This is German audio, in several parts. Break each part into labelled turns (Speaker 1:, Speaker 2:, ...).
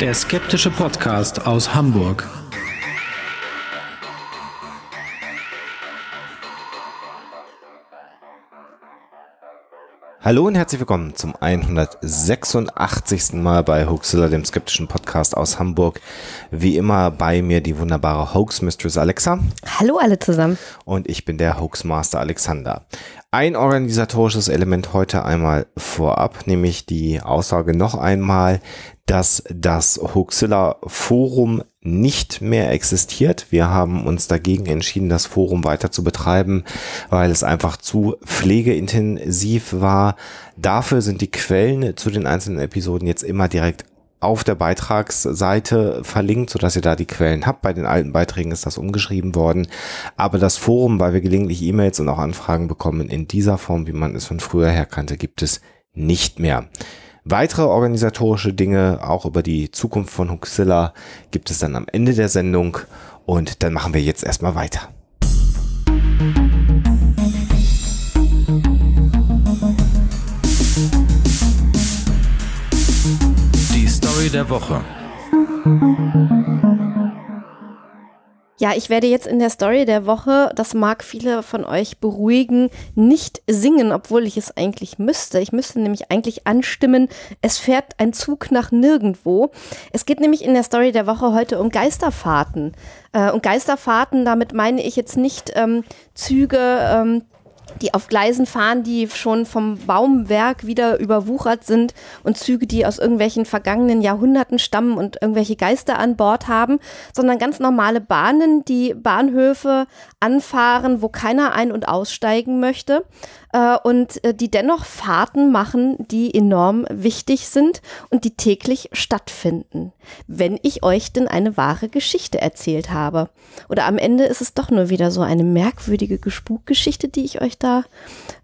Speaker 1: Der skeptische Podcast aus Hamburg. Hallo und herzlich willkommen zum 186. Mal bei Hoaxilla, dem skeptischen Podcast aus Hamburg. Wie immer bei mir die wunderbare Hoax Mistress Alexa. Hallo alle zusammen. Und ich bin der Hoax Master Alexander. Ein organisatorisches Element heute einmal vorab, nämlich die Aussage noch einmal, dass das Hoaxilla Forum nicht mehr existiert. Wir haben uns dagegen entschieden, das Forum weiter zu betreiben, weil es einfach zu pflegeintensiv war. Dafür sind die Quellen zu den einzelnen Episoden jetzt immer direkt auf der Beitragsseite verlinkt, so dass ihr da die Quellen habt. Bei den alten Beiträgen ist das umgeschrieben worden. Aber das Forum, weil wir gelegentlich E-Mails und auch Anfragen bekommen, in dieser Form, wie man es von früher her kannte, gibt es nicht mehr. Weitere organisatorische Dinge, auch über die Zukunft von Huxilla, gibt es dann am Ende der Sendung. Und dann machen wir jetzt erstmal weiter. Die Story der Woche.
Speaker 2: Ja, ich werde jetzt in der Story der Woche, das mag viele von euch beruhigen, nicht singen, obwohl ich es eigentlich müsste. Ich müsste nämlich eigentlich anstimmen, es fährt ein Zug nach nirgendwo. Es geht nämlich in der Story der Woche heute um Geisterfahrten. Äh, und Geisterfahrten, damit meine ich jetzt nicht ähm, Züge, ähm, die auf Gleisen fahren, die schon vom Baumwerk wieder überwuchert sind und Züge, die aus irgendwelchen vergangenen Jahrhunderten stammen und irgendwelche Geister an Bord haben, sondern ganz normale Bahnen, die Bahnhöfe anfahren, wo keiner ein- und aussteigen möchte äh, und äh, die dennoch Fahrten machen, die enorm wichtig sind und die täglich stattfinden, wenn ich euch denn eine wahre Geschichte erzählt habe. Oder am Ende ist es doch nur wieder so eine merkwürdige Gespukgeschichte, die ich euch da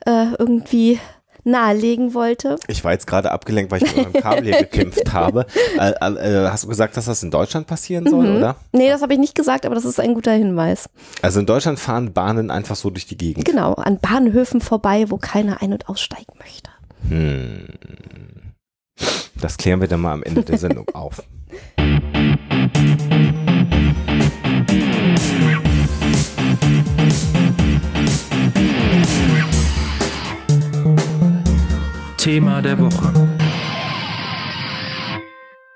Speaker 2: äh, irgendwie nahelegen wollte.
Speaker 1: Ich war jetzt gerade abgelenkt, weil ich mit meinem Kabel hier gekämpft habe. Äh, äh, äh, hast du gesagt, dass das in Deutschland passieren soll, mhm. oder?
Speaker 2: Nee, das habe ich nicht gesagt, aber das ist ein guter Hinweis.
Speaker 1: Also in Deutschland fahren Bahnen einfach so durch die Gegend. Genau,
Speaker 2: an Bahnhöfen vorbei, wo keiner ein- und aussteigen möchte.
Speaker 1: Hm. Das klären wir dann mal am Ende der Sendung auf. Thema der Woche.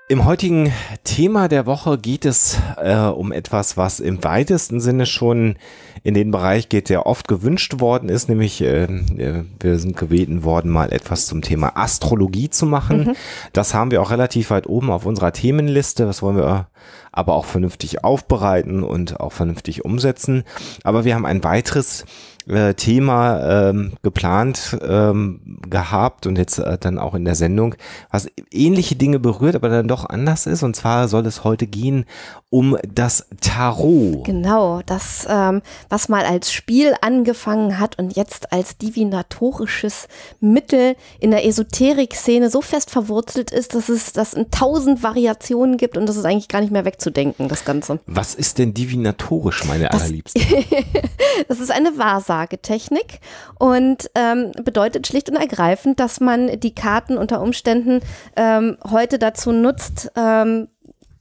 Speaker 1: Im heutigen Thema der Woche geht es äh, um etwas, was im weitesten Sinne schon in den Bereich geht, der oft gewünscht worden ist, nämlich äh, äh wir sind gebeten worden, mal etwas zum Thema Astrologie zu machen. Mhm. Das haben wir auch relativ weit oben auf unserer Themenliste. Das wollen wir äh, aber auch vernünftig aufbereiten und auch vernünftig umsetzen. Aber wir haben ein weiteres äh, Thema ähm, geplant ähm, gehabt und jetzt äh, dann auch in der Sendung, was ähnliche Dinge berührt, aber dann doch anders ist. Und zwar soll es heute gehen um das Tarot.
Speaker 2: Genau, das, ähm, was mal als Spiel angefangen hat und jetzt als divinatorisches Mittel in der Esoterik-Szene so fest verwurzelt ist, dass es das in tausend Variationen gibt und das ist eigentlich gar nicht mehr wegzudenken, das Ganze.
Speaker 1: Was ist denn divinatorisch, meine das, Allerliebsten?
Speaker 2: das ist eine Wahrsage. Anlagetechnik und ähm, bedeutet schlicht und ergreifend, dass man die Karten unter Umständen ähm, heute dazu nutzt, ähm,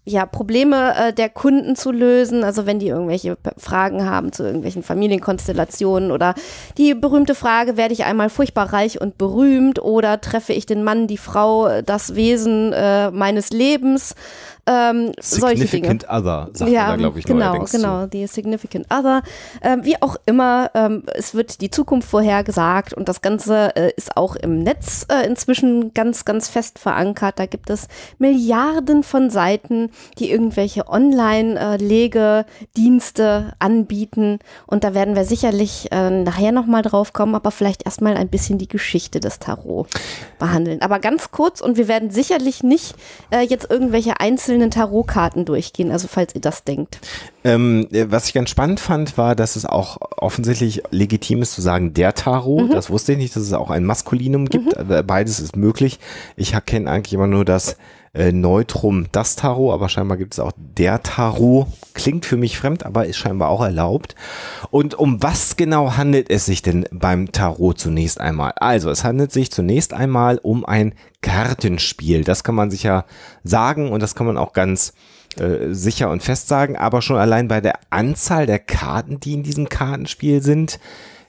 Speaker 2: ja, Probleme äh, der Kunden zu lösen. Also wenn die irgendwelche Fragen haben zu irgendwelchen Familienkonstellationen oder die berühmte Frage, werde ich einmal furchtbar reich und berühmt oder treffe ich den Mann, die Frau, äh, das Wesen äh, meines Lebens? Ähm, significant
Speaker 1: Other, sagt ja, man glaube ich, genau, neuerdings Genau,
Speaker 2: die Significant Other. Ähm, wie auch immer, ähm, es wird die Zukunft vorhergesagt und das Ganze äh, ist auch im Netz äh, inzwischen ganz, ganz fest verankert. Da gibt es Milliarden von Seiten, die irgendwelche Online-Legedienste äh, anbieten und da werden wir sicherlich äh, nachher nochmal drauf kommen, aber vielleicht erstmal ein bisschen die Geschichte des Tarot behandeln. Aber ganz kurz und wir werden sicherlich nicht äh, jetzt irgendwelche einzelnen einzelnen Tarotkarten durchgehen, also falls ihr das denkt.
Speaker 1: Ähm, äh, was ich ganz spannend fand, war, dass es auch offensichtlich legitim ist zu sagen, der Tarot. Mhm. Das wusste ich nicht, dass es auch ein Maskulinum gibt. Mhm. Äh, beides ist möglich. Ich kenne eigentlich immer nur das äh, Neutrum das Tarot, aber scheinbar gibt es auch der Tarot. Klingt für mich fremd, aber ist scheinbar auch erlaubt. Und um was genau handelt es sich denn beim Tarot zunächst einmal? Also, es handelt sich zunächst einmal um ein Kartenspiel. Das kann man sicher sagen und das kann man auch ganz äh, sicher und fest sagen. Aber schon allein bei der Anzahl der Karten, die in diesem Kartenspiel sind,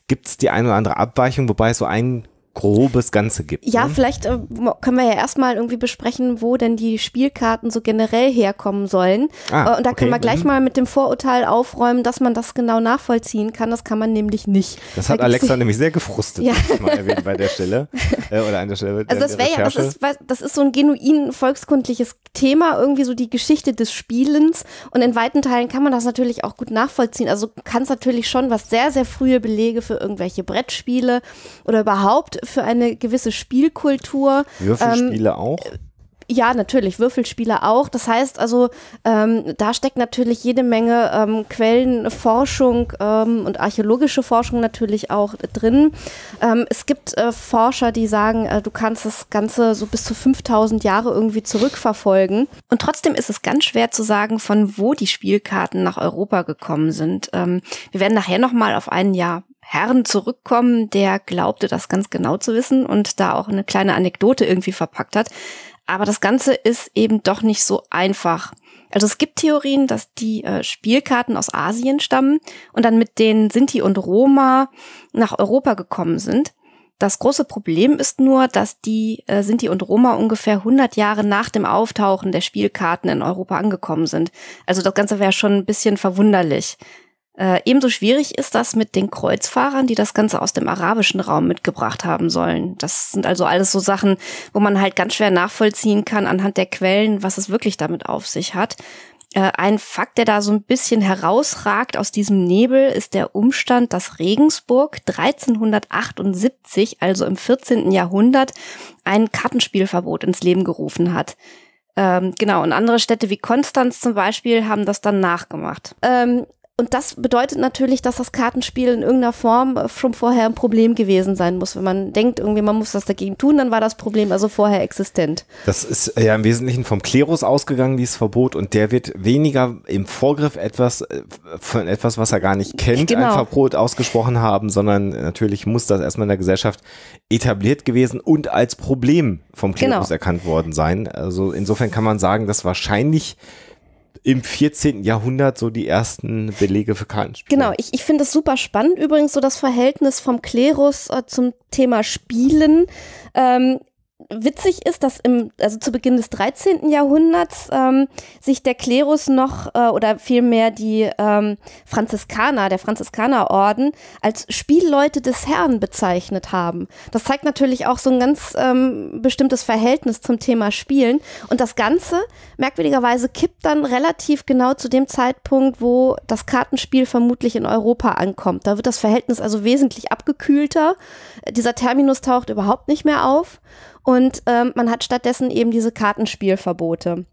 Speaker 1: gibt es die eine oder andere Abweichung, wobei es so ein grobes Ganze
Speaker 2: gibt. Ja, ne? vielleicht äh, können wir ja erstmal irgendwie besprechen, wo denn die Spielkarten so generell herkommen sollen. Ah, äh, und da okay. können wir gleich mhm. mal mit dem Vorurteil aufräumen, dass man das genau nachvollziehen kann. Das kann man nämlich nicht. Das da hat Alexa nämlich
Speaker 1: sehr gefrustet, ja. ich mal erwähnen bei der Stelle. Äh, oder an der Stelle. Also das wäre ja, das ist,
Speaker 2: das ist so ein genuin volkskundliches Thema, irgendwie so die Geschichte des Spielens. Und in weiten Teilen kann man das natürlich auch gut nachvollziehen. Also kann es natürlich schon was sehr, sehr frühe Belege für irgendwelche Brettspiele oder überhaupt für eine gewisse Spielkultur. Würfelspiele ähm, auch? Ja, natürlich, Würfelspiele auch. Das heißt also, ähm, da steckt natürlich jede Menge ähm, Quellenforschung ähm, und archäologische Forschung natürlich auch drin. Ähm, es gibt äh, Forscher, die sagen, äh, du kannst das Ganze so bis zu 5000 Jahre irgendwie zurückverfolgen. Und trotzdem ist es ganz schwer zu sagen, von wo die Spielkarten nach Europa gekommen sind. Ähm, wir werden nachher nochmal auf ein Jahr Herrn zurückkommen, der glaubte, das ganz genau zu wissen und da auch eine kleine Anekdote irgendwie verpackt hat. Aber das Ganze ist eben doch nicht so einfach. Also es gibt Theorien, dass die äh, Spielkarten aus Asien stammen und dann mit den Sinti und Roma nach Europa gekommen sind. Das große Problem ist nur, dass die äh, Sinti und Roma ungefähr 100 Jahre nach dem Auftauchen der Spielkarten in Europa angekommen sind. Also das Ganze wäre schon ein bisschen verwunderlich. Äh, ebenso schwierig ist das mit den Kreuzfahrern, die das Ganze aus dem arabischen Raum mitgebracht haben sollen. Das sind also alles so Sachen, wo man halt ganz schwer nachvollziehen kann anhand der Quellen, was es wirklich damit auf sich hat. Äh, ein Fakt, der da so ein bisschen herausragt aus diesem Nebel, ist der Umstand, dass Regensburg 1378, also im 14. Jahrhundert, ein Kartenspielverbot ins Leben gerufen hat. Ähm, genau, und andere Städte wie Konstanz zum Beispiel haben das dann nachgemacht. Ähm, und das bedeutet natürlich, dass das Kartenspiel in irgendeiner Form äh, schon vorher ein Problem gewesen sein muss. Wenn man denkt, irgendwie man muss das dagegen tun, dann war das Problem also vorher existent.
Speaker 1: Das ist ja im Wesentlichen vom Klerus ausgegangen, dieses Verbot. Und der wird weniger im Vorgriff etwas äh, von etwas, was er gar nicht kennt, genau. ein Verbot ausgesprochen haben, sondern natürlich muss das erstmal in der Gesellschaft etabliert gewesen und als Problem vom Klerus genau. erkannt worden sein. Also insofern kann man sagen, dass wahrscheinlich im 14. Jahrhundert so die ersten Belege für Kartenspiele.
Speaker 2: Genau, ich, ich finde das super spannend übrigens, so das Verhältnis vom Klerus äh, zum Thema Spielen. Ähm, witzig ist, dass im, also zu Beginn des 13. Jahrhunderts ähm, sich der Klerus noch äh, oder vielmehr die ähm, Franziskaner, der Franziskanerorden, als Spielleute des Herrn bezeichnet haben. Das zeigt natürlich auch so ein ganz ähm, bestimmtes Verhältnis zum Thema Spielen. Und das Ganze, merkwürdigerweise, kippt dann relativ genau zu dem Zeitpunkt, wo das Kartenspiel vermutlich in Europa ankommt. Da wird das Verhältnis also wesentlich abgekühlter. Dieser Terminus taucht überhaupt nicht mehr auf. Und ähm, man hat stattdessen eben diese Kartenspielverbote.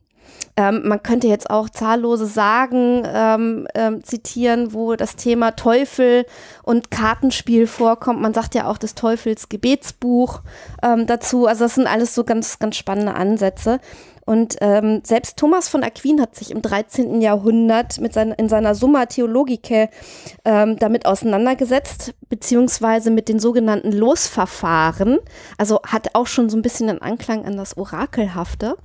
Speaker 2: Ähm, man könnte jetzt auch zahllose Sagen ähm, ähm, zitieren, wo das Thema Teufel und Kartenspiel vorkommt. Man sagt ja auch des Teufels Gebetsbuch ähm, dazu. Also das sind alles so ganz, ganz spannende Ansätze. Und ähm, selbst Thomas von Aquin hat sich im 13. Jahrhundert mit sein, in seiner Summa Theologicae ähm, damit auseinandergesetzt, beziehungsweise mit den sogenannten Losverfahren. Also hat auch schon so ein bisschen einen Anklang an das Orakelhafte.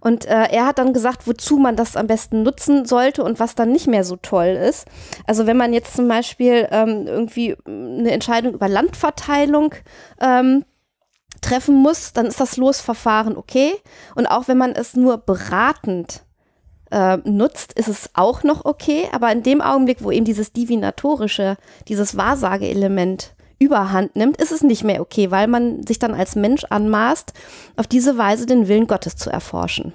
Speaker 2: Und äh, er hat dann gesagt, wozu man das am besten nutzen sollte und was dann nicht mehr so toll ist. Also wenn man jetzt zum Beispiel ähm, irgendwie eine Entscheidung über Landverteilung ähm, treffen muss, dann ist das Losverfahren okay. Und auch wenn man es nur beratend äh, nutzt, ist es auch noch okay. Aber in dem Augenblick, wo eben dieses Divinatorische, dieses Wahrsageelement überhand nimmt, ist es nicht mehr okay, weil man sich dann als Mensch anmaßt, auf diese Weise den Willen Gottes zu erforschen.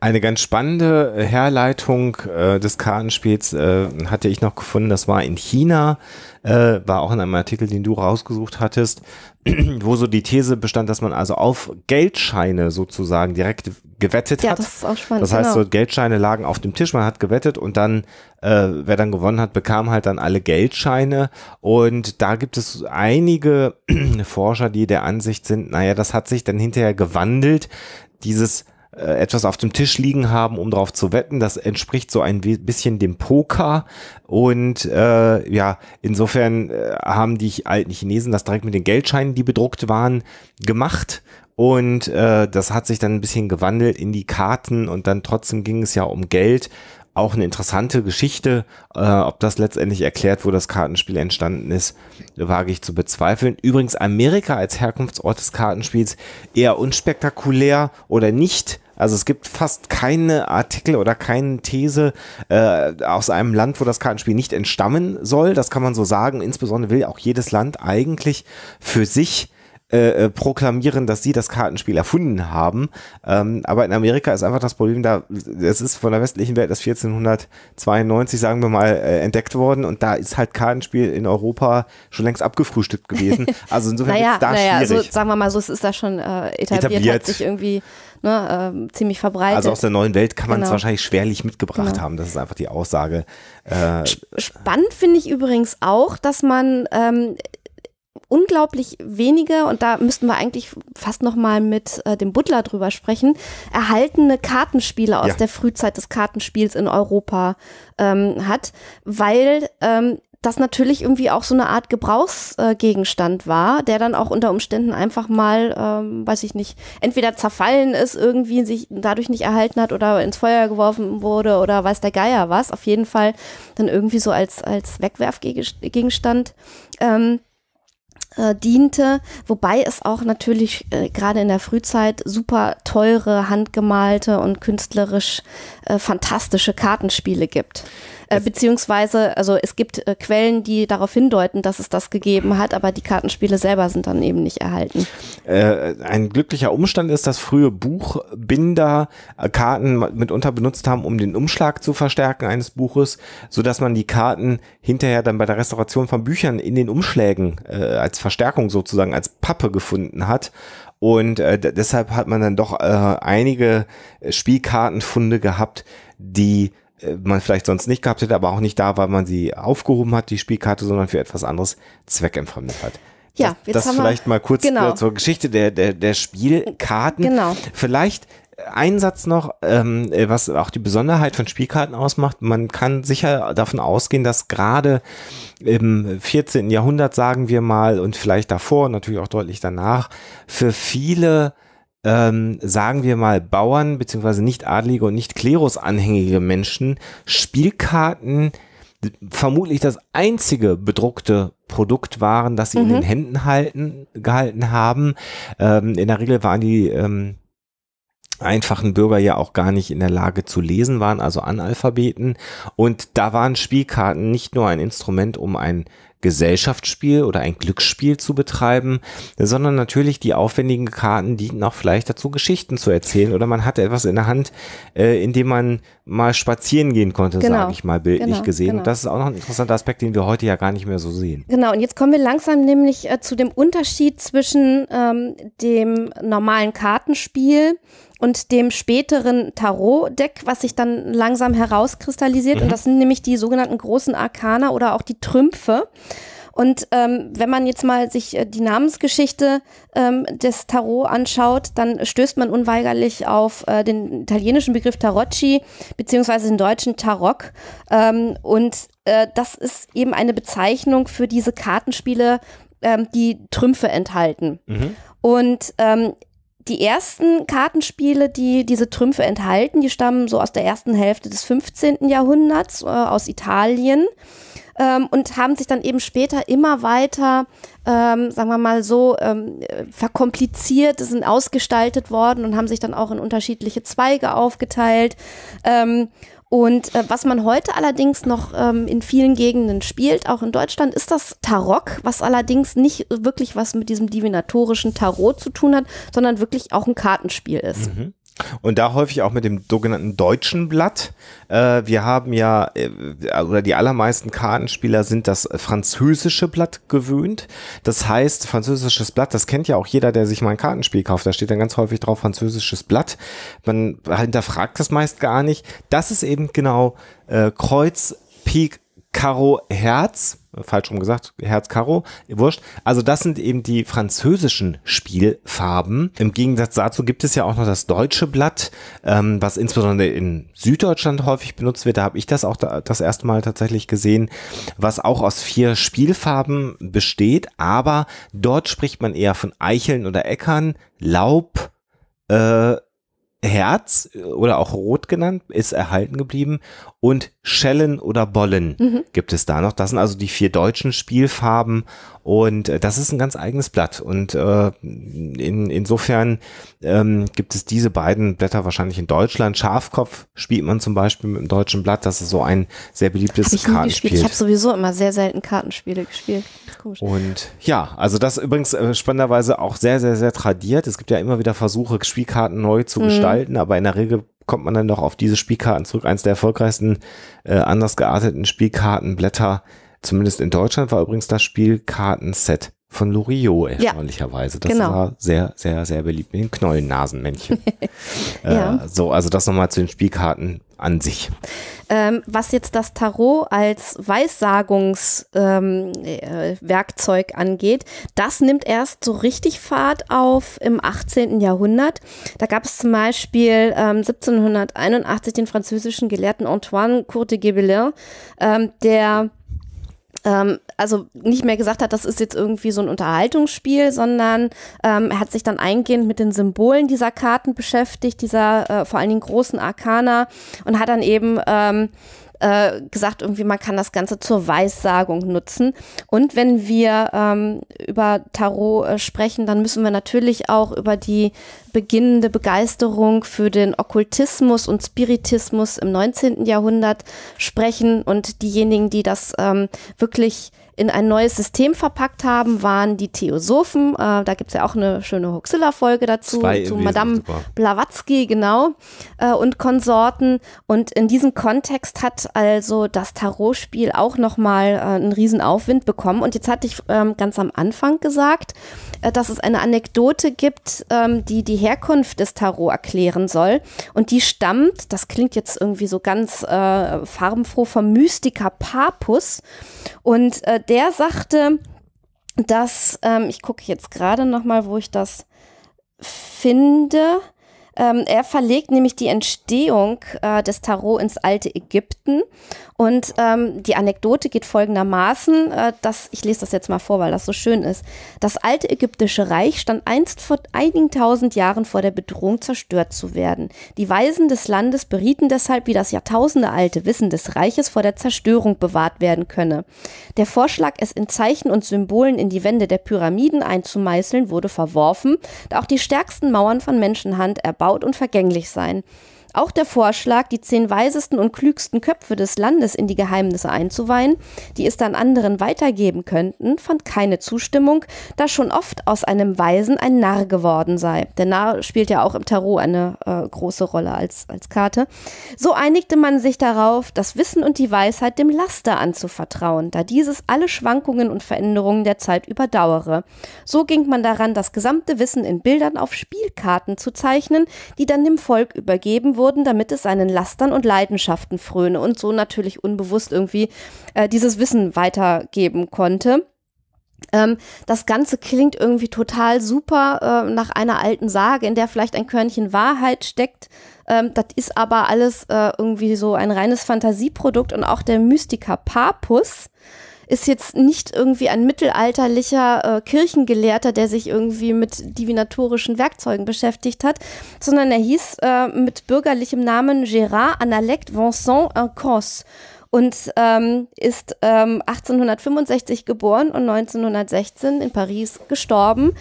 Speaker 1: Eine ganz spannende Herleitung äh, des Kartenspiels äh, hatte ich noch gefunden. Das war in China, äh, war auch in einem Artikel, den du rausgesucht hattest. wo so die These bestand, dass man also auf Geldscheine sozusagen direkt gewettet ja, hat. Das ist auch spannend. Das heißt, genau. so Geldscheine lagen auf dem Tisch, man hat gewettet und dann, äh, wer dann gewonnen hat, bekam halt dann alle Geldscheine. Und da gibt es einige Forscher, die der Ansicht sind, naja, das hat sich dann hinterher gewandelt, dieses äh, etwas auf dem Tisch liegen haben, um darauf zu wetten. Das entspricht so ein bisschen dem Poker. Und äh, ja, insofern äh, haben die alten Chinesen das direkt mit den Geldscheinen, die bedruckt waren, gemacht. Und äh, das hat sich dann ein bisschen gewandelt in die Karten und dann trotzdem ging es ja um Geld auch eine interessante Geschichte. Äh, ob das letztendlich erklärt, wo das Kartenspiel entstanden ist, wage ich zu bezweifeln. Übrigens Amerika als Herkunftsort des Kartenspiels eher unspektakulär oder nicht also es gibt fast keine Artikel oder keine These äh, aus einem Land, wo das Kartenspiel nicht entstammen soll. Das kann man so sagen. Insbesondere will auch jedes Land eigentlich für sich äh, äh proklamieren, dass sie das Kartenspiel erfunden haben. Ähm, aber in Amerika ist einfach das Problem da, es ist von der westlichen Welt erst 1492, sagen wir mal, äh, entdeckt worden und da ist halt Kartenspiel in Europa schon längst abgefrühstückt gewesen. Also insofern naja, ist da naja, schwierig. Also,
Speaker 2: sagen wir mal so, es ist da schon äh, etabliert, etabliert, hat sich irgendwie ne, äh, ziemlich verbreitet. Also aus der
Speaker 1: neuen Welt kann man es genau. wahrscheinlich schwerlich mitgebracht genau. haben. Das ist einfach die Aussage. Äh,
Speaker 2: Spannend finde ich übrigens auch, dass man ähm, unglaublich wenige, und da müssten wir eigentlich fast nochmal mit äh, dem Butler drüber sprechen, erhaltene Kartenspiele aus ja. der Frühzeit des Kartenspiels in Europa ähm, hat, weil ähm, das natürlich irgendwie auch so eine Art Gebrauchsgegenstand war, der dann auch unter Umständen einfach mal, ähm, weiß ich nicht, entweder zerfallen ist, irgendwie sich dadurch nicht erhalten hat oder ins Feuer geworfen wurde oder weiß der Geier was. Auf jeden Fall dann irgendwie so als, als Wegwerfgegenstand. Ähm, äh, diente, wobei es auch natürlich äh, gerade in der Frühzeit super teure, handgemalte und künstlerisch äh, fantastische Kartenspiele gibt. Äh, beziehungsweise, also es gibt äh, Quellen, die darauf hindeuten, dass es das gegeben hat, aber die Kartenspiele selber sind dann eben nicht erhalten.
Speaker 1: Äh, ein glücklicher Umstand ist, dass frühe Buchbinder äh, Karten mitunter benutzt haben, um den Umschlag zu verstärken eines Buches, so dass man die Karten hinterher dann bei der Restauration von Büchern in den Umschlägen äh, als Verstärkung sozusagen, als Pappe gefunden hat. Und äh, deshalb hat man dann doch äh, einige Spielkartenfunde gehabt, die äh, man vielleicht sonst nicht gehabt hätte, aber auch nicht da, weil man sie aufgehoben hat, die Spielkarte, sondern für etwas anderes zweckentfremdet hat.
Speaker 2: Ja, jetzt das, das vielleicht mal kurz genau. zur
Speaker 1: Geschichte der, der, der Spielkarten. Genau. Vielleicht ein Satz noch, ähm, äh, was auch die Besonderheit von Spielkarten ausmacht. Man kann sicher davon ausgehen, dass gerade im 14. Jahrhundert, sagen wir mal, und vielleicht davor, natürlich auch deutlich danach, für viele ähm, sagen wir mal, Bauern beziehungsweise nicht adlige und nicht klerusanhängige Menschen Spielkarten vermutlich das einzige bedruckte Produkt waren, das sie mhm. in den Händen halten, gehalten haben. Ähm, in der Regel waren die ähm, einfachen Bürger ja auch gar nicht in der Lage zu lesen, waren also Analphabeten. Und da waren Spielkarten nicht nur ein Instrument, um ein Gesellschaftsspiel oder ein Glücksspiel zu betreiben, sondern natürlich die aufwendigen Karten dienen auch vielleicht dazu, Geschichten zu erzählen oder man hatte etwas in der Hand, äh, in dem man mal spazieren gehen konnte, genau. sage ich mal bildlich genau, gesehen. Genau. Und das ist auch noch ein interessanter Aspekt, den wir heute ja gar nicht mehr so sehen.
Speaker 2: Genau, und jetzt kommen wir langsam nämlich äh, zu dem Unterschied zwischen ähm, dem normalen Kartenspiel und dem späteren Tarot-Deck, was sich dann langsam herauskristallisiert. Mhm. Und das sind nämlich die sogenannten großen Arkana oder auch die Trümpfe. Und ähm, wenn man jetzt mal sich äh, die Namensgeschichte ähm, des Tarot anschaut, dann stößt man unweigerlich auf äh, den italienischen Begriff Tarocci beziehungsweise den deutschen Tarok. Ähm, und äh, das ist eben eine Bezeichnung für diese Kartenspiele, ähm, die Trümpfe enthalten. Mhm. Und ähm, die ersten Kartenspiele, die diese Trümpfe enthalten, die stammen so aus der ersten Hälfte des 15. Jahrhunderts äh, aus Italien ähm, und haben sich dann eben später immer weiter, ähm, sagen wir mal so, ähm, verkompliziert, sind ausgestaltet worden und haben sich dann auch in unterschiedliche Zweige aufgeteilt. Ähm, und äh, was man heute allerdings noch ähm, in vielen Gegenden spielt, auch in Deutschland, ist das Tarok, was allerdings nicht wirklich was mit diesem divinatorischen Tarot zu tun hat, sondern wirklich auch ein Kartenspiel ist.
Speaker 1: Mhm. Und da häufig auch mit dem sogenannten deutschen Blatt. Äh, wir haben ja, äh, oder die allermeisten Kartenspieler sind das französische Blatt gewöhnt. Das heißt, französisches Blatt, das kennt ja auch jeder, der sich mal ein Kartenspiel kauft. Da steht dann ganz häufig drauf französisches Blatt. Man hinterfragt das meist gar nicht. Das ist eben genau äh, Kreuz, Pik, Karo, Herz falschrum gesagt, Herz Karo, wurscht. Also das sind eben die französischen Spielfarben. Im Gegensatz dazu gibt es ja auch noch das deutsche Blatt, ähm, was insbesondere in Süddeutschland häufig benutzt wird. Da habe ich das auch da, das erste Mal tatsächlich gesehen, was auch aus vier Spielfarben besteht, aber dort spricht man eher von Eicheln oder Äckern, Laub, äh, Herz äh, oder auch Rot genannt, ist erhalten geblieben und Schellen oder Bollen mhm. gibt es da noch. Das sind also die vier deutschen Spielfarben und äh, das ist ein ganz eigenes Blatt. Und äh, in, insofern ähm, gibt es diese beiden Blätter wahrscheinlich in Deutschland. Schafkopf spielt man zum Beispiel mit dem deutschen Blatt. Das ist so ein sehr beliebtes hab ich Kartenspiel. Ich habe
Speaker 2: sowieso immer sehr selten Kartenspiele gespielt. Komisch.
Speaker 1: Und ja, also das übrigens äh, spannenderweise auch sehr, sehr, sehr tradiert. Es gibt ja immer wieder Versuche, Spielkarten neu zu mhm. gestalten, aber in der Regel kommt man dann noch auf diese Spielkarten zurück. Eins der erfolgreichsten äh, anders gearteten Spielkartenblätter, zumindest in Deutschland, war übrigens das Spielkartenset von Loriot erstaunlicherweise. Ja, das genau. war sehr, sehr, sehr beliebt mit den Knollennasenmännchen. Äh, ja. äh, so, also das nochmal zu den Spielkarten an sich.
Speaker 2: Ähm, was jetzt das Tarot als Weissagungswerkzeug ähm, äh, angeht, das nimmt erst so richtig Fahrt auf im 18. Jahrhundert. Da gab es zum Beispiel ähm, 1781 den französischen Gelehrten Antoine Courte de Guebelin, ähm, der ähm, also nicht mehr gesagt hat, das ist jetzt irgendwie so ein Unterhaltungsspiel, sondern ähm, er hat sich dann eingehend mit den Symbolen dieser Karten beschäftigt, dieser äh, vor allen Dingen großen Arkana und hat dann eben ähm, äh, gesagt, irgendwie man kann das Ganze zur Weissagung nutzen. Und wenn wir ähm, über Tarot äh, sprechen, dann müssen wir natürlich auch über die beginnende Begeisterung für den Okkultismus und Spiritismus im 19. Jahrhundert sprechen und diejenigen, die das ähm, wirklich in ein neues System verpackt haben, waren die Theosophen. Äh, da gibt es ja auch eine schöne Huxilla-Folge dazu, Zwei zu Madame Super. Blavatsky, genau, äh, und Konsorten. Und in diesem Kontext hat also das Tarotspiel auch nochmal äh, einen riesen Aufwind bekommen. Und jetzt hatte ich ähm, ganz am Anfang gesagt, äh, dass es eine Anekdote gibt, ähm, die die Herkunft des Tarot erklären soll. Und die stammt, das klingt jetzt irgendwie so ganz äh, farbenfroh, vom Mystiker Papus. Und äh, der sagte, dass, ähm, ich gucke jetzt gerade nochmal, wo ich das finde. Ähm, er verlegt nämlich die Entstehung äh, des Tarot ins alte Ägypten. Und ähm, die Anekdote geht folgendermaßen, äh, dass, ich lese das jetzt mal vor, weil das so schön ist. Das alte ägyptische Reich stand einst vor einigen tausend Jahren vor der Bedrohung, zerstört zu werden. Die Weisen des Landes berieten deshalb, wie das jahrtausendealte Wissen des Reiches vor der Zerstörung bewahrt werden könne. Der Vorschlag, es in Zeichen und Symbolen in die Wände der Pyramiden einzumeißeln, wurde verworfen, da auch die stärksten Mauern von Menschenhand erbaut verbaut und vergänglich sein. Auch der Vorschlag, die zehn weisesten und klügsten Köpfe des Landes in die Geheimnisse einzuweihen, die es dann anderen weitergeben könnten, fand keine Zustimmung, da schon oft aus einem Weisen ein Narr geworden sei. Der Narr spielt ja auch im Tarot eine äh, große Rolle als, als Karte. So einigte man sich darauf, das Wissen und die Weisheit dem Laster anzuvertrauen, da dieses alle Schwankungen und Veränderungen der Zeit überdauere. So ging man daran, das gesamte Wissen in Bildern auf Spielkarten zu zeichnen, die dann dem Volk übergeben wurden wurden, damit es seinen Lastern und Leidenschaften fröne und so natürlich unbewusst irgendwie äh, dieses Wissen weitergeben konnte. Ähm, das Ganze klingt irgendwie total super äh, nach einer alten Sage, in der vielleicht ein Körnchen Wahrheit steckt. Ähm, das ist aber alles äh, irgendwie so ein reines Fantasieprodukt und auch der Mystiker Papus ist jetzt nicht irgendwie ein mittelalterlicher äh, Kirchengelehrter, der sich irgendwie mit divinatorischen Werkzeugen beschäftigt hat, sondern er hieß äh, mit bürgerlichem Namen Gérard Analect Vincent Incosse und ähm, ist ähm, 1865 geboren und 1916 in Paris gestorben.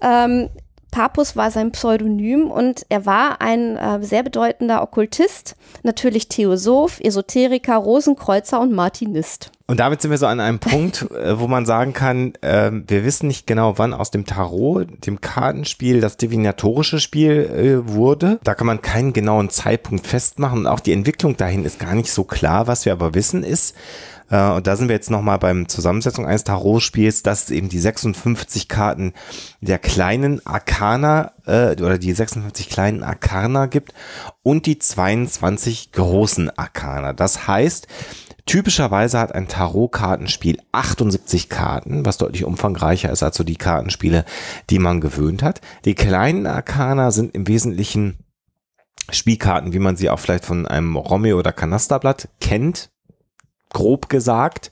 Speaker 2: Ähm, Papus war sein Pseudonym und er war ein äh, sehr bedeutender Okkultist, natürlich Theosoph, Esoteriker, Rosenkreuzer und Martinist.
Speaker 1: Und damit sind wir so an einem Punkt, äh, wo man sagen kann, äh, wir wissen nicht genau, wann aus dem Tarot, dem Kartenspiel, das divinatorische Spiel äh, wurde. Da kann man keinen genauen Zeitpunkt festmachen und auch die Entwicklung dahin ist gar nicht so klar. Was wir aber wissen ist, äh, und da sind wir jetzt nochmal beim Zusammensetzung eines Tarotspiels, dass eben die 56 Karten der kleinen Arkana äh, oder die 56 kleinen Arkana gibt und die 22 großen Arkana. Das heißt, Typischerweise hat ein Tarot-Kartenspiel 78 Karten, was deutlich umfangreicher ist als so die Kartenspiele, die man gewöhnt hat. Die kleinen Arkana sind im Wesentlichen Spielkarten, wie man sie auch vielleicht von einem Romeo oder Kanasterblatt kennt grob gesagt.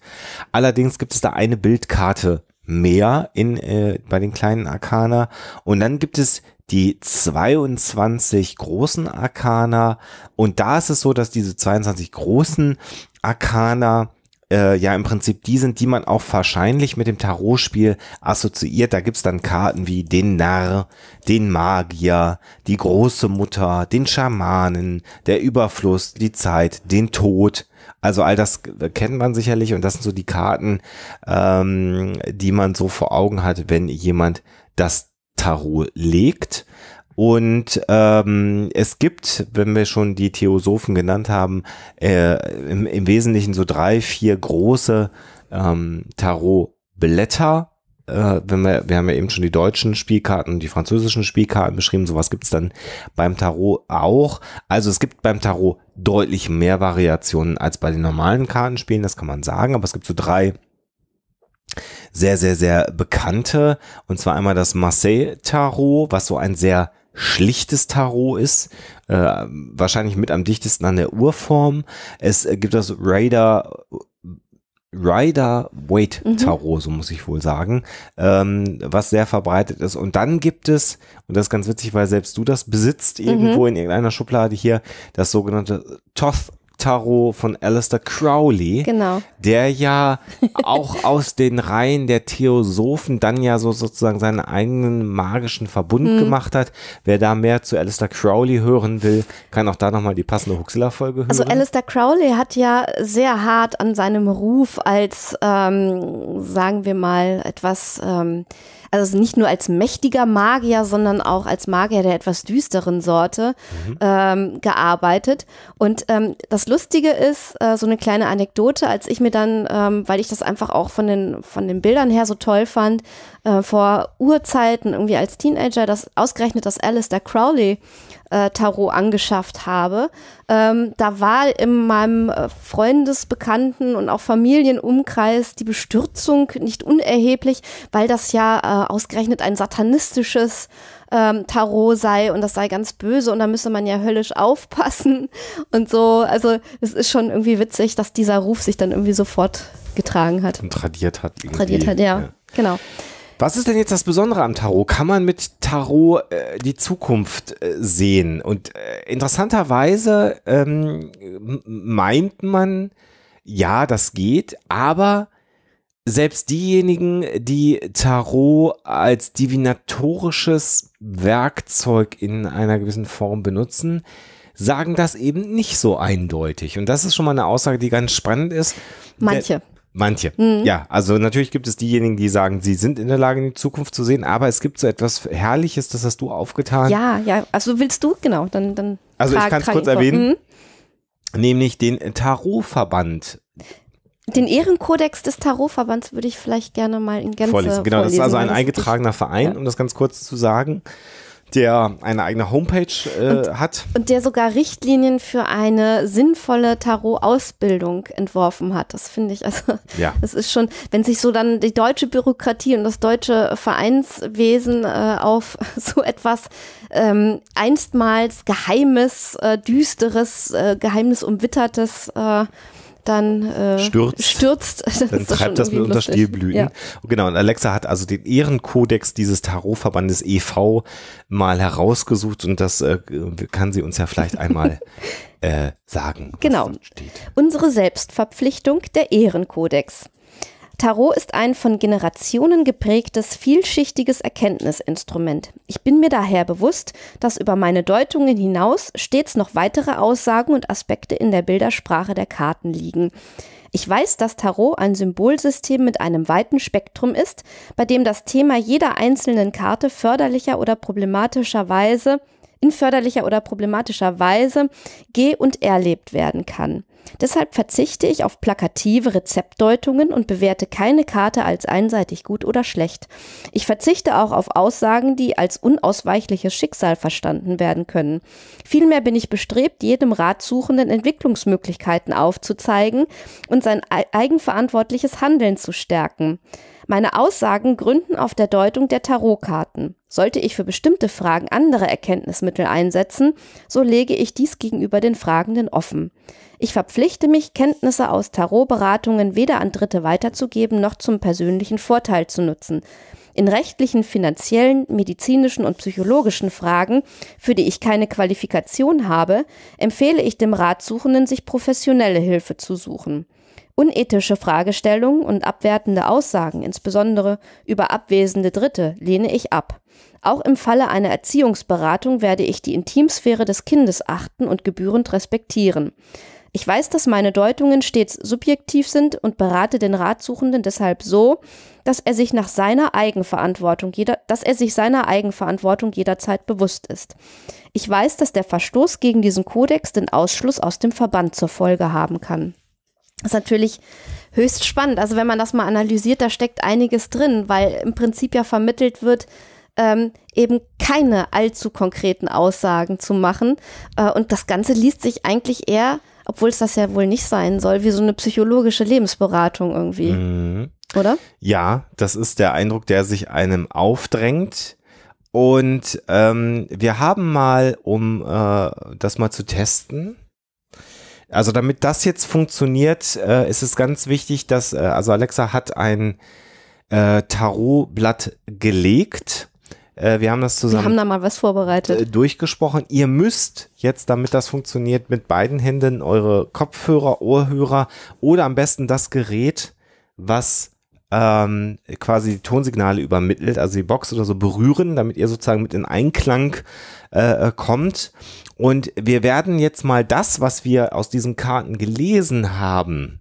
Speaker 1: Allerdings gibt es da eine Bildkarte mehr in, äh, bei den kleinen Arcana. Und dann gibt es die 22 großen Arcana. Und da ist es so, dass diese 22 großen Arcana äh, ja im Prinzip die sind, die man auch wahrscheinlich mit dem Tarotspiel assoziiert. Da gibt es dann Karten wie den Narr, den Magier, die große Mutter, den Schamanen, der Überfluss, die Zeit, den Tod also all das kennt man sicherlich und das sind so die Karten, ähm, die man so vor Augen hat, wenn jemand das Tarot legt. Und ähm, es gibt, wenn wir schon die Theosophen genannt haben, äh, im, im Wesentlichen so drei, vier große ähm, Tarotblätter äh, wenn wir, wir haben ja eben schon die deutschen Spielkarten, die französischen Spielkarten beschrieben, sowas gibt es dann beim Tarot auch. Also es gibt beim Tarot deutlich mehr Variationen als bei den normalen Kartenspielen, das kann man sagen, aber es gibt so drei sehr, sehr, sehr bekannte. Und zwar einmal das Marseille-Tarot, was so ein sehr schlichtes Tarot ist, äh, wahrscheinlich mit am dichtesten an der Urform. Es gibt das Raider Rider Weight mhm. Tarot, mhm. so muss ich wohl sagen, ähm, was sehr verbreitet ist. Und dann gibt es, und das ist ganz witzig, weil selbst du das besitzt, irgendwo mhm. in irgendeiner Schublade hier, das sogenannte Toth Tarot von Alistair Crowley, genau. der ja auch aus den Reihen der Theosophen dann ja so sozusagen seinen eigenen magischen Verbund mhm. gemacht hat. Wer da mehr zu Alistair Crowley hören will, kann auch da nochmal die passende Huxler-Folge also hören. Also
Speaker 2: Alistair Crowley hat ja sehr hart an seinem Ruf als, ähm, sagen wir mal, etwas ähm, also nicht nur als mächtiger Magier, sondern auch als Magier der etwas düsteren Sorte mhm. ähm, gearbeitet. Und ähm, das Lustige ist, äh, so eine kleine Anekdote, als ich mir dann, ähm, weil ich das einfach auch von den, von den Bildern her so toll fand, äh, vor Urzeiten irgendwie als Teenager, das ausgerechnet, dass Alistair Crowley äh, Tarot angeschafft habe. Ähm, da war in meinem äh, Freundesbekannten und auch Familienumkreis die Bestürzung nicht unerheblich, weil das ja äh, ausgerechnet ein satanistisches ähm, Tarot sei und das sei ganz böse und da müsse man ja höllisch aufpassen und so. Also es ist schon irgendwie witzig, dass dieser Ruf sich dann irgendwie sofort getragen hat. Und
Speaker 1: tradiert hat. Irgendwie. Tradiert hat, ja. ja. Genau. Was ist denn jetzt das Besondere am Tarot? Kann man mit Tarot äh, die Zukunft äh, sehen? Und äh, interessanterweise ähm, meint man, ja, das geht, aber selbst diejenigen, die Tarot als divinatorisches Werkzeug in einer gewissen Form benutzen, sagen das eben nicht so eindeutig. Und das ist schon mal eine Aussage, die ganz spannend ist. Manche. Manche. Mhm. Ja, also natürlich gibt es diejenigen, die sagen, sie sind in der Lage, in die Zukunft zu sehen, aber es gibt so etwas Herrliches, das hast du aufgetan. Ja,
Speaker 2: ja. Also willst du, genau, dann. dann also ich kann es kurz erwähnen,
Speaker 1: mhm. nämlich den Tarotverband.
Speaker 2: Den Ehrenkodex des Tarotverbands würde ich vielleicht gerne mal in Gänze vorlesen. Genau, vorlesen, das ist also ein eingetragener
Speaker 1: Verein, ja. um das ganz kurz zu sagen der eine eigene Homepage äh, und, hat.
Speaker 2: Und der sogar Richtlinien für eine sinnvolle Tarot-Ausbildung entworfen hat. Das finde ich, also, ja. das ist schon, wenn sich so dann die deutsche Bürokratie und das deutsche Vereinswesen äh, auf so etwas ähm, einstmals Geheimes, äh, Düsteres, Geheimnisumwittertes äh, dann äh, stürzt, stürzt dann, dann treibt das mit unter Stielblüten. Ja.
Speaker 1: Genau, und Alexa hat also den Ehrenkodex dieses Tarotverbandes e.V. mal herausgesucht und das äh, kann sie uns ja vielleicht einmal äh, sagen.
Speaker 2: Genau. Unsere Selbstverpflichtung, der Ehrenkodex. Tarot ist ein von Generationen geprägtes, vielschichtiges Erkenntnisinstrument. Ich bin mir daher bewusst, dass über meine Deutungen hinaus stets noch weitere Aussagen und Aspekte in der Bildersprache der Karten liegen. Ich weiß, dass Tarot ein Symbolsystem mit einem weiten Spektrum ist, bei dem das Thema jeder einzelnen Karte förderlicher oder problematischer Weise in förderlicher oder problematischer Weise geh- und erlebt werden kann. Deshalb verzichte ich auf plakative Rezeptdeutungen und bewerte keine Karte als einseitig gut oder schlecht. Ich verzichte auch auf Aussagen, die als unausweichliches Schicksal verstanden werden können. Vielmehr bin ich bestrebt, jedem Ratsuchenden Entwicklungsmöglichkeiten aufzuzeigen und sein eigenverantwortliches Handeln zu stärken. Meine Aussagen gründen auf der Deutung der Tarotkarten. Sollte ich für bestimmte Fragen andere Erkenntnismittel einsetzen, so lege ich dies gegenüber den Fragenden offen. Ich verpflichte mich, Kenntnisse aus Tarotberatungen weder an Dritte weiterzugeben noch zum persönlichen Vorteil zu nutzen. In rechtlichen, finanziellen, medizinischen und psychologischen Fragen, für die ich keine Qualifikation habe, empfehle ich dem Ratsuchenden, sich professionelle Hilfe zu suchen. Unethische Fragestellungen und abwertende Aussagen, insbesondere über abwesende Dritte, lehne ich ab. Auch im Falle einer Erziehungsberatung werde ich die Intimsphäre des Kindes achten und gebührend respektieren. Ich weiß, dass meine Deutungen stets subjektiv sind und berate den Ratsuchenden deshalb so, dass er sich nach seiner Eigenverantwortung jeder, dass er sich seiner Eigenverantwortung jederzeit bewusst ist. Ich weiß, dass der Verstoß gegen diesen Kodex den Ausschluss aus dem Verband zur Folge haben kann ist natürlich höchst spannend. Also wenn man das mal analysiert, da steckt einiges drin, weil im Prinzip ja vermittelt wird, ähm, eben keine allzu konkreten Aussagen zu machen. Äh, und das Ganze liest sich eigentlich eher, obwohl es das ja wohl nicht sein soll, wie so eine psychologische Lebensberatung irgendwie. Mhm. Oder?
Speaker 1: Ja, das ist der Eindruck, der sich einem aufdrängt. Und ähm, wir haben mal, um äh, das mal zu testen, also damit das jetzt funktioniert, äh, ist es ganz wichtig, dass, äh, also Alexa hat ein äh, Tarotblatt gelegt. Äh, wir haben das zusammen. Wir haben
Speaker 2: da mal was vorbereitet.
Speaker 1: Äh, durchgesprochen. Ihr müsst jetzt, damit das funktioniert, mit beiden Händen eure Kopfhörer, Ohrhörer oder am besten das Gerät, was ähm, quasi die Tonsignale übermittelt, also die Box oder so berühren, damit ihr sozusagen mit in Einklang äh, äh, kommt. Und wir werden jetzt mal das, was wir aus diesen Karten gelesen haben,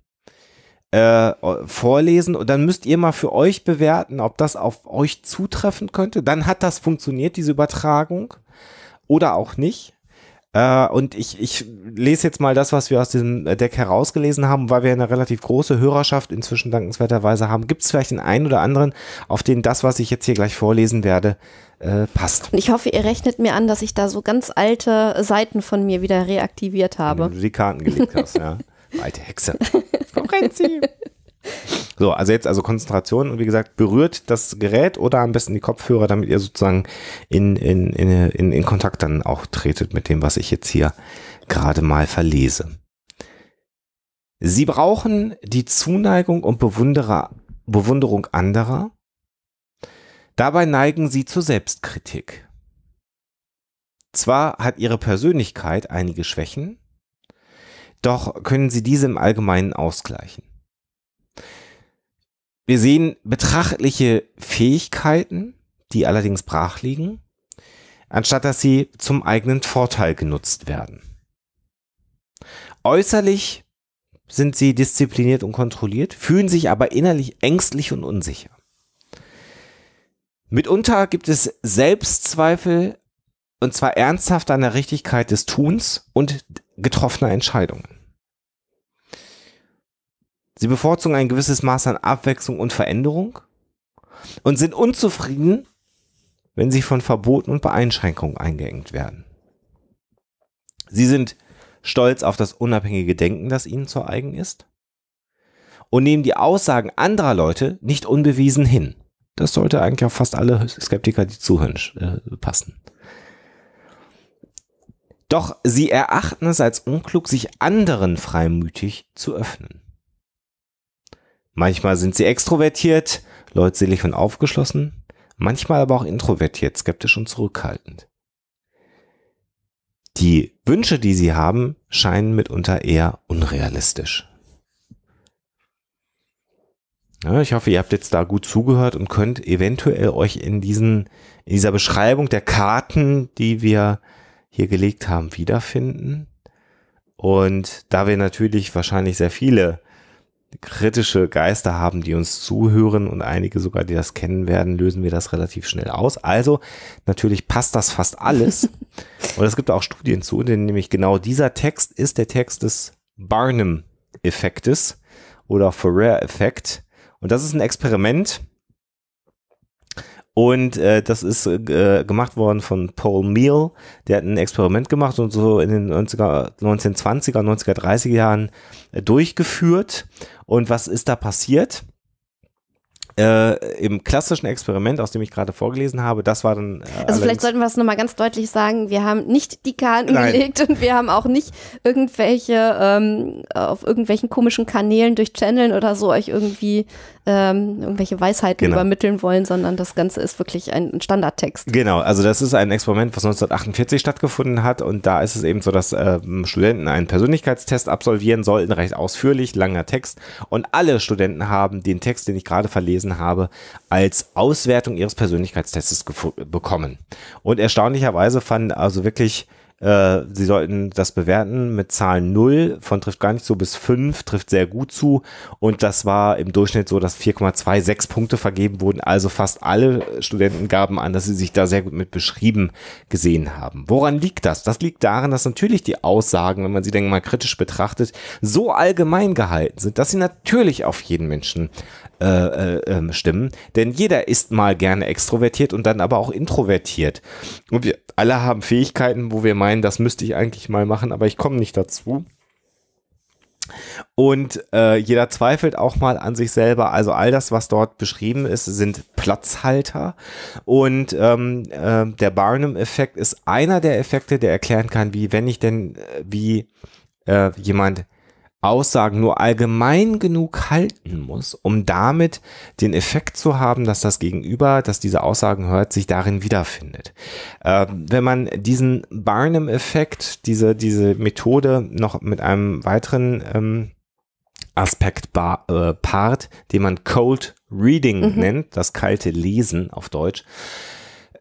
Speaker 1: äh, vorlesen und dann müsst ihr mal für euch bewerten, ob das auf euch zutreffen könnte. Dann hat das funktioniert, diese Übertragung, oder auch nicht. Äh, und ich, ich lese jetzt mal das, was wir aus diesem äh, Deck herausgelesen haben, weil wir eine relativ große Hörerschaft inzwischen dankenswerterweise haben. Gibt es vielleicht den einen oder anderen, auf den das, was ich jetzt hier gleich vorlesen werde, äh, passt.
Speaker 2: Und ich hoffe, ihr rechnet mir an, dass ich da so ganz alte Seiten von mir wieder reaktiviert habe. Wenn
Speaker 1: du die Karten gelegt hast, ja. Alte Hexe. Komm rein, So, also jetzt also Konzentration und wie gesagt, berührt das Gerät oder am besten die Kopfhörer, damit ihr sozusagen in, in, in, in, in Kontakt dann auch tretet mit dem, was ich jetzt hier gerade mal verlese. Sie brauchen die Zuneigung und Bewunderer, Bewunderung anderer. Dabei neigen sie zur Selbstkritik. Zwar hat ihre Persönlichkeit einige Schwächen, doch können sie diese im Allgemeinen ausgleichen. Wir sehen betrachtliche Fähigkeiten, die allerdings brach liegen, anstatt dass sie zum eigenen Vorteil genutzt werden. Äußerlich sind sie diszipliniert und kontrolliert, fühlen sich aber innerlich ängstlich und unsicher. Mitunter gibt es Selbstzweifel, und zwar ernsthaft an der Richtigkeit des Tuns und getroffener Entscheidungen. Sie bevorzugen ein gewisses Maß an Abwechslung und Veränderung und sind unzufrieden, wenn sie von Verboten und Beeinschränkungen eingeengt werden. Sie sind stolz auf das unabhängige Denken, das ihnen zu eigen ist und nehmen die Aussagen anderer Leute nicht unbewiesen hin. Das sollte eigentlich auf fast alle Skeptiker, die zuhören, äh, passen. Doch sie erachten es als unklug, sich anderen freimütig zu öffnen. Manchmal sind sie extrovertiert, leutselig und aufgeschlossen, manchmal aber auch introvertiert, skeptisch und zurückhaltend. Die Wünsche, die sie haben, scheinen mitunter eher unrealistisch. Ja, ich hoffe, ihr habt jetzt da gut zugehört und könnt eventuell euch in, diesen, in dieser Beschreibung der Karten, die wir hier gelegt haben, wiederfinden. Und da wir natürlich wahrscheinlich sehr viele kritische Geister haben, die uns zuhören und einige sogar, die das kennen werden, lösen wir das relativ schnell aus. Also natürlich passt das fast alles. und es gibt auch Studien zu, denn nämlich genau dieser Text ist der Text des Barnum-Effektes oder Forer-Effekt. Und das ist ein Experiment, und äh, das ist äh, gemacht worden von Paul Meal. Der hat ein Experiment gemacht und so in den 90er, 1920er, 1930er Jahren äh, durchgeführt. Und was ist da passiert? Äh, Im klassischen Experiment, aus dem ich gerade vorgelesen habe, das war dann. Äh, also vielleicht
Speaker 2: sollten wir es nochmal ganz deutlich sagen, wir haben nicht die Karten Nein. gelegt und wir haben auch nicht irgendwelche ähm, auf irgendwelchen komischen Kanälen durch Channeln oder so euch irgendwie ähm, irgendwelche Weisheiten genau. übermitteln wollen, sondern das Ganze ist wirklich ein Standardtext.
Speaker 1: Genau, also das ist ein Experiment, was 1948 stattgefunden hat und da ist es eben so, dass ähm, Studenten einen Persönlichkeitstest absolvieren sollten, recht ausführlich, langer Text und alle Studenten haben den Text, den ich gerade verlesen gelesen habe, als Auswertung ihres Persönlichkeitstests bekommen. Und erstaunlicherweise fanden also wirklich äh, Sie sollten das bewerten mit Zahlen 0, von trifft gar nicht so bis 5, trifft sehr gut zu. Und das war im Durchschnitt so, dass 4,26 Punkte vergeben wurden. Also fast alle Studenten gaben an, dass sie sich da sehr gut mit beschrieben gesehen haben. Woran liegt das? Das liegt daran, dass natürlich die Aussagen, wenn man sie denke mal kritisch betrachtet, so allgemein gehalten sind, dass sie natürlich auf jeden Menschen äh, äh, ähm, Stimmen. Denn jeder ist mal gerne extrovertiert und dann aber auch introvertiert. Und wir alle haben Fähigkeiten, wo wir meinen, das müsste ich eigentlich mal machen, aber ich komme nicht dazu. Und äh, jeder zweifelt auch mal an sich selber. Also all das, was dort beschrieben ist, sind Platzhalter. Und ähm, äh, der Barnum-Effekt ist einer der Effekte, der erklären kann, wie wenn ich denn, äh, wie äh, jemand Aussagen nur allgemein genug halten muss, um damit den Effekt zu haben, dass das Gegenüber, das diese Aussagen hört, sich darin wiederfindet. Äh, wenn man diesen Barnum-Effekt, diese, diese Methode noch mit einem weiteren ähm, Aspekt bar, äh, paart, den man Cold Reading mhm. nennt, das kalte Lesen auf Deutsch,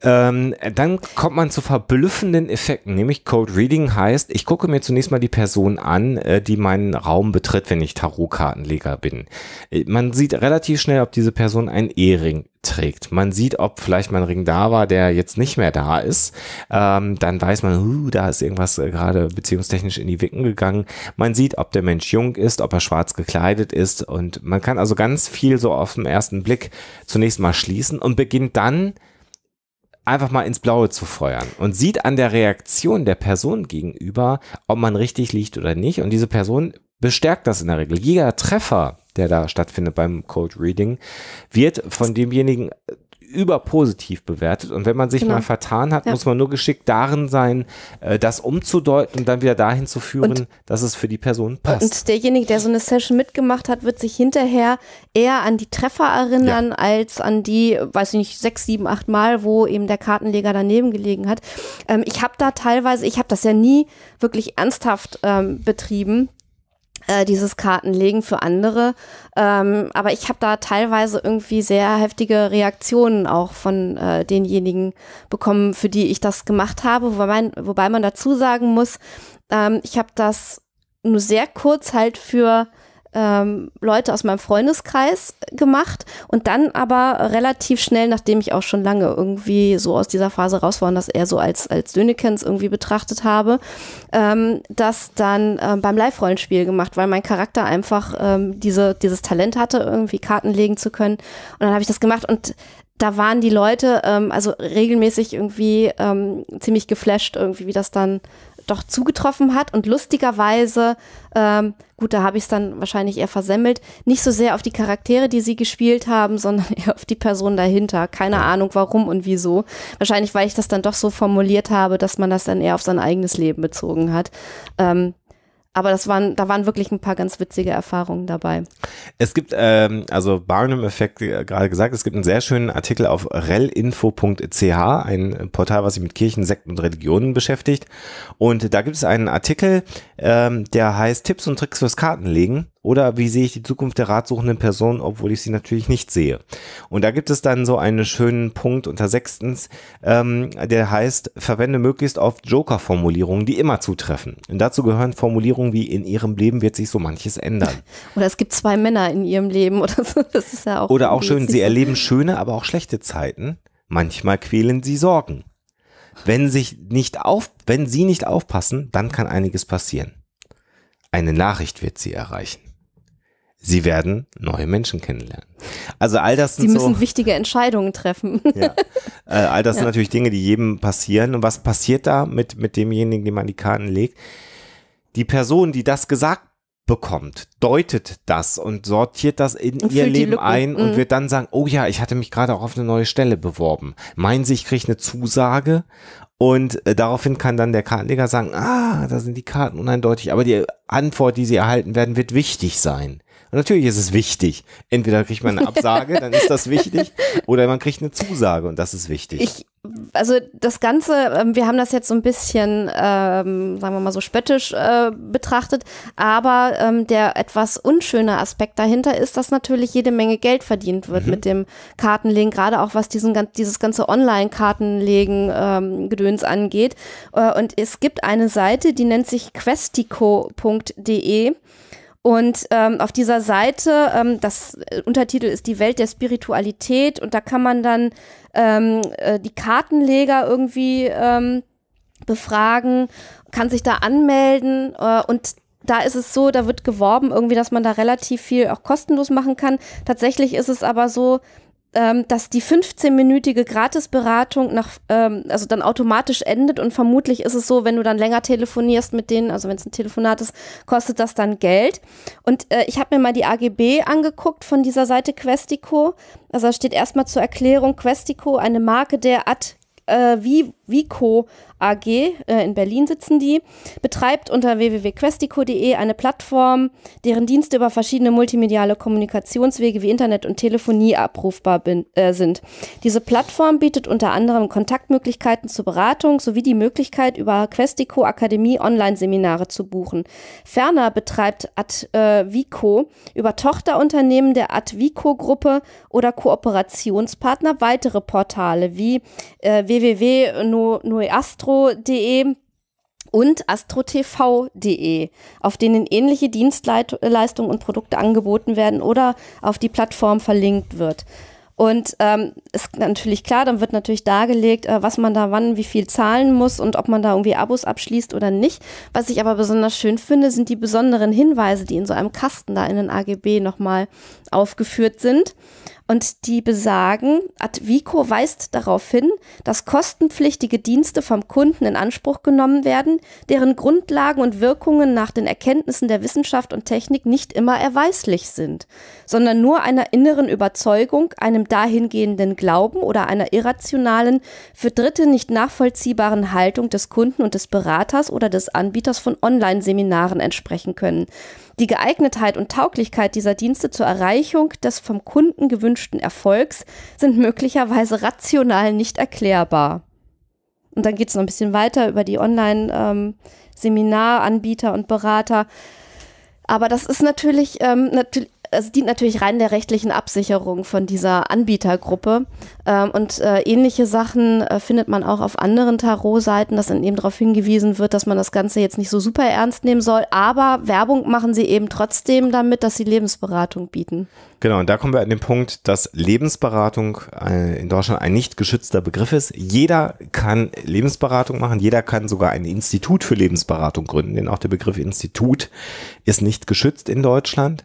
Speaker 1: ähm, dann kommt man zu verblüffenden Effekten, nämlich Code Reading heißt, ich gucke mir zunächst mal die Person an, äh, die meinen Raum betritt, wenn ich Tarotkartenleger bin. Äh, man sieht relativ schnell, ob diese Person einen E-Ring trägt. Man sieht, ob vielleicht mein Ring da war, der jetzt nicht mehr da ist. Ähm, dann weiß man, uh, da ist irgendwas äh, gerade beziehungstechnisch in die Wicken gegangen. Man sieht, ob der Mensch jung ist, ob er schwarz gekleidet ist. Und man kann also ganz viel so auf den ersten Blick zunächst mal schließen und beginnt dann einfach mal ins Blaue zu feuern und sieht an der Reaktion der Person gegenüber, ob man richtig liegt oder nicht. Und diese Person bestärkt das in der Regel. Jeder Treffer, der da stattfindet beim Code Reading, wird von demjenigen überpositiv bewertet. Und wenn man sich genau. mal vertan hat, ja. muss man nur geschickt darin sein, äh, das umzudeuten und dann wieder dahin zu führen, und, dass es für die Person passt.
Speaker 2: Und derjenige, der so eine Session mitgemacht hat, wird sich hinterher eher an die Treffer erinnern, ja. als an die, weiß ich nicht, sechs, sieben, acht Mal, wo eben der Kartenleger daneben gelegen hat. Ähm, ich habe da teilweise, ich habe das ja nie wirklich ernsthaft ähm, betrieben äh, dieses Kartenlegen für andere. Ähm, aber ich habe da teilweise irgendwie sehr heftige Reaktionen auch von äh, denjenigen bekommen, für die ich das gemacht habe. Wobei man, wobei man dazu sagen muss, ähm, ich habe das nur sehr kurz halt für ähm, Leute aus meinem Freundeskreis gemacht und dann aber relativ schnell, nachdem ich auch schon lange irgendwie so aus dieser Phase raus war und das eher so als, als Dönekens irgendwie betrachtet habe, ähm, das dann ähm, beim Live-Rollenspiel gemacht, weil mein Charakter einfach ähm, diese, dieses Talent hatte, irgendwie Karten legen zu können. Und dann habe ich das gemacht und da waren die Leute ähm, also regelmäßig irgendwie ähm, ziemlich geflasht, irgendwie, wie das dann doch zugetroffen hat und lustigerweise, ähm, gut, da habe ich es dann wahrscheinlich eher versemmelt, nicht so sehr auf die Charaktere, die sie gespielt haben, sondern eher auf die Person dahinter. Keine Ahnung warum und wieso. Wahrscheinlich, weil ich das dann doch so formuliert habe, dass man das dann eher auf sein eigenes Leben bezogen hat. Ähm, aber das waren, da waren wirklich ein paar ganz witzige Erfahrungen dabei.
Speaker 1: Es gibt, ähm, also Barnum-Effekt äh, gerade gesagt, es gibt einen sehr schönen Artikel auf relinfo.ch, ein Portal, was sich mit Kirchen, Sekten und Religionen beschäftigt. Und da gibt es einen Artikel, ähm, der heißt Tipps und Tricks fürs Kartenlegen. Oder wie sehe ich die Zukunft der ratsuchenden Person, obwohl ich sie natürlich nicht sehe? Und da gibt es dann so einen schönen Punkt unter sechstens, ähm, der heißt, verwende möglichst oft Joker-Formulierungen, die immer zutreffen. Und dazu gehören Formulierungen wie, in ihrem Leben wird sich so manches ändern.
Speaker 2: Oder es gibt zwei Männer in ihrem Leben oder so. Das ist ja auch. Oder auch schön, sie erleben
Speaker 1: schöne, aber auch schlechte Zeiten. Manchmal quälen sie Sorgen. Wenn sich nicht auf, wenn sie nicht aufpassen, dann kann einiges passieren. Eine Nachricht wird sie erreichen. Sie werden neue Menschen kennenlernen. Also all das sind Sie müssen so,
Speaker 2: wichtige Entscheidungen treffen. Ja.
Speaker 1: Äh, all das ja. sind natürlich Dinge, die jedem passieren. Und was passiert da mit, mit demjenigen, dem man die Karten legt? Die Person, die das gesagt bekommt, deutet das und sortiert das in und ihr Leben ein und mhm. wird dann sagen, oh ja, ich hatte mich gerade auch auf eine neue Stelle beworben. Meinen Sie, ich kriege eine Zusage? Und äh, daraufhin kann dann der Kartenleger sagen, ah, da sind die Karten uneindeutig, aber die Antwort, die Sie erhalten werden, wird wichtig sein. Natürlich ist es wichtig. Entweder kriegt man eine Absage, dann ist das wichtig, oder man kriegt eine Zusage und das ist wichtig. Ich,
Speaker 2: also das Ganze, ähm, wir haben das jetzt so ein bisschen, ähm, sagen wir mal so spöttisch äh, betrachtet, aber ähm, der etwas unschöne Aspekt dahinter ist, dass natürlich jede Menge Geld verdient wird mhm. mit dem Kartenlegen, gerade auch was diesen, dieses ganze Online-Kartenlegen ähm, Gedöns angeht. Äh, und es gibt eine Seite, die nennt sich questico.de und ähm, auf dieser Seite, ähm, das äh, Untertitel ist die Welt der Spiritualität und da kann man dann ähm, äh, die Kartenleger irgendwie ähm, befragen, kann sich da anmelden äh, und da ist es so, da wird geworben irgendwie, dass man da relativ viel auch kostenlos machen kann. Tatsächlich ist es aber so, ähm, dass die 15-minütige Gratisberatung nach, ähm, also dann automatisch endet und vermutlich ist es so, wenn du dann länger telefonierst mit denen, also wenn es ein Telefonat ist, kostet das dann Geld. Und äh, ich habe mir mal die AGB angeguckt von dieser Seite Questico. Also da steht erstmal zur Erklärung Questico, eine Marke der Ad äh, Vico AG, äh, in Berlin sitzen die, betreibt unter www.questico.de eine Plattform, deren Dienste über verschiedene multimediale Kommunikationswege wie Internet und Telefonie abrufbar bin, äh, sind. Diese Plattform bietet unter anderem Kontaktmöglichkeiten zur Beratung sowie die Möglichkeit, über Questico Akademie Online-Seminare zu buchen. Ferner betreibt Advico äh, über Tochterunternehmen der Advico-Gruppe oder Kooperationspartner weitere Portale wie äh, www.noeastro astro.de und astrotv.de, auf denen ähnliche Dienstleistungen und Produkte angeboten werden oder auf die Plattform verlinkt wird. Und ähm, ist natürlich klar, dann wird natürlich dargelegt, äh, was man da wann, wie viel zahlen muss und ob man da irgendwie Abos abschließt oder nicht. Was ich aber besonders schön finde, sind die besonderen Hinweise, die in so einem Kasten da in den AGB nochmal aufgeführt sind und die besagen, Advico weist darauf hin, dass kostenpflichtige Dienste vom Kunden in Anspruch genommen werden, deren Grundlagen und Wirkungen nach den Erkenntnissen der Wissenschaft und Technik nicht immer erweislich sind, sondern nur einer inneren Überzeugung, einem dahingehenden Glauben oder einer irrationalen, für Dritte nicht nachvollziehbaren Haltung des Kunden und des Beraters oder des Anbieters von Online-Seminaren entsprechen können. Die Geeignetheit und Tauglichkeit dieser Dienste zur Erreichung des vom Kunden gewünschten Erfolgs sind möglicherweise rational nicht erklärbar. Und dann geht es noch ein bisschen weiter über die Online-Seminaranbieter ähm, und Berater. Aber das ist natürlich, ähm, natürlich es dient natürlich rein der rechtlichen Absicherung von dieser Anbietergruppe. Ähm, und äh, ähnliche Sachen äh, findet man auch auf anderen Tarotseiten, dass dann eben darauf hingewiesen wird, dass man das Ganze jetzt nicht so super ernst nehmen soll. Aber Werbung machen sie eben trotzdem damit, dass sie Lebensberatung bieten.
Speaker 1: Genau, und da kommen wir an den Punkt, dass Lebensberatung äh, in Deutschland ein nicht geschützter Begriff ist. Jeder kann Lebensberatung machen, jeder kann sogar ein Institut für Lebensberatung gründen, denn auch der Begriff Institut ist nicht geschützt in Deutschland.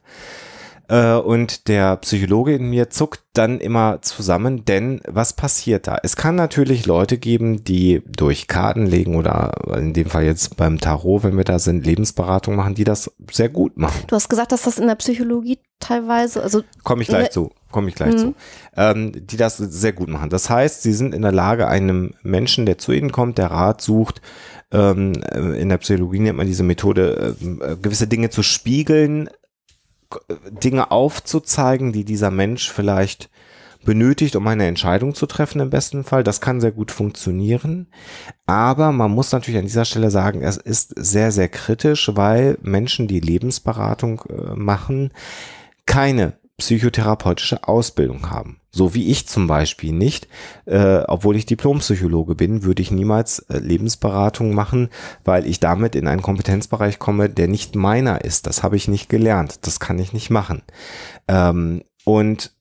Speaker 1: Äh, und der Psychologe in mir zuckt dann immer zusammen, denn was passiert da? Es kann natürlich Leute geben, die durch Karten legen oder in dem Fall jetzt beim Tarot, wenn wir da sind, Lebensberatung machen, die das sehr gut machen.
Speaker 2: Du hast gesagt, dass das in der Psychologie teilweise, also komme äh, ich gleich zu,
Speaker 1: komme ich gleich mhm. zu, ähm, die das sehr gut machen. Das heißt, sie sind in der Lage, einem Menschen, der zu ihnen kommt, der Rat sucht, ähm, äh, in der Psychologie nennt man diese Methode, gewisse Dinge zu spiegeln, Dinge aufzuzeigen, die dieser Mensch vielleicht benötigt, um eine Entscheidung zu treffen im besten Fall. Das kann sehr gut funktionieren. Aber man muss natürlich an dieser Stelle sagen, es ist sehr, sehr kritisch, weil Menschen, die Lebensberatung äh, machen, keine psychotherapeutische Ausbildung haben. So wie ich zum Beispiel nicht, äh, obwohl ich Diplompsychologe bin, würde ich niemals äh, Lebensberatung machen, weil ich damit in einen Kompetenzbereich komme, der nicht meiner ist. Das habe ich nicht gelernt. Das kann ich nicht machen. Ähm, und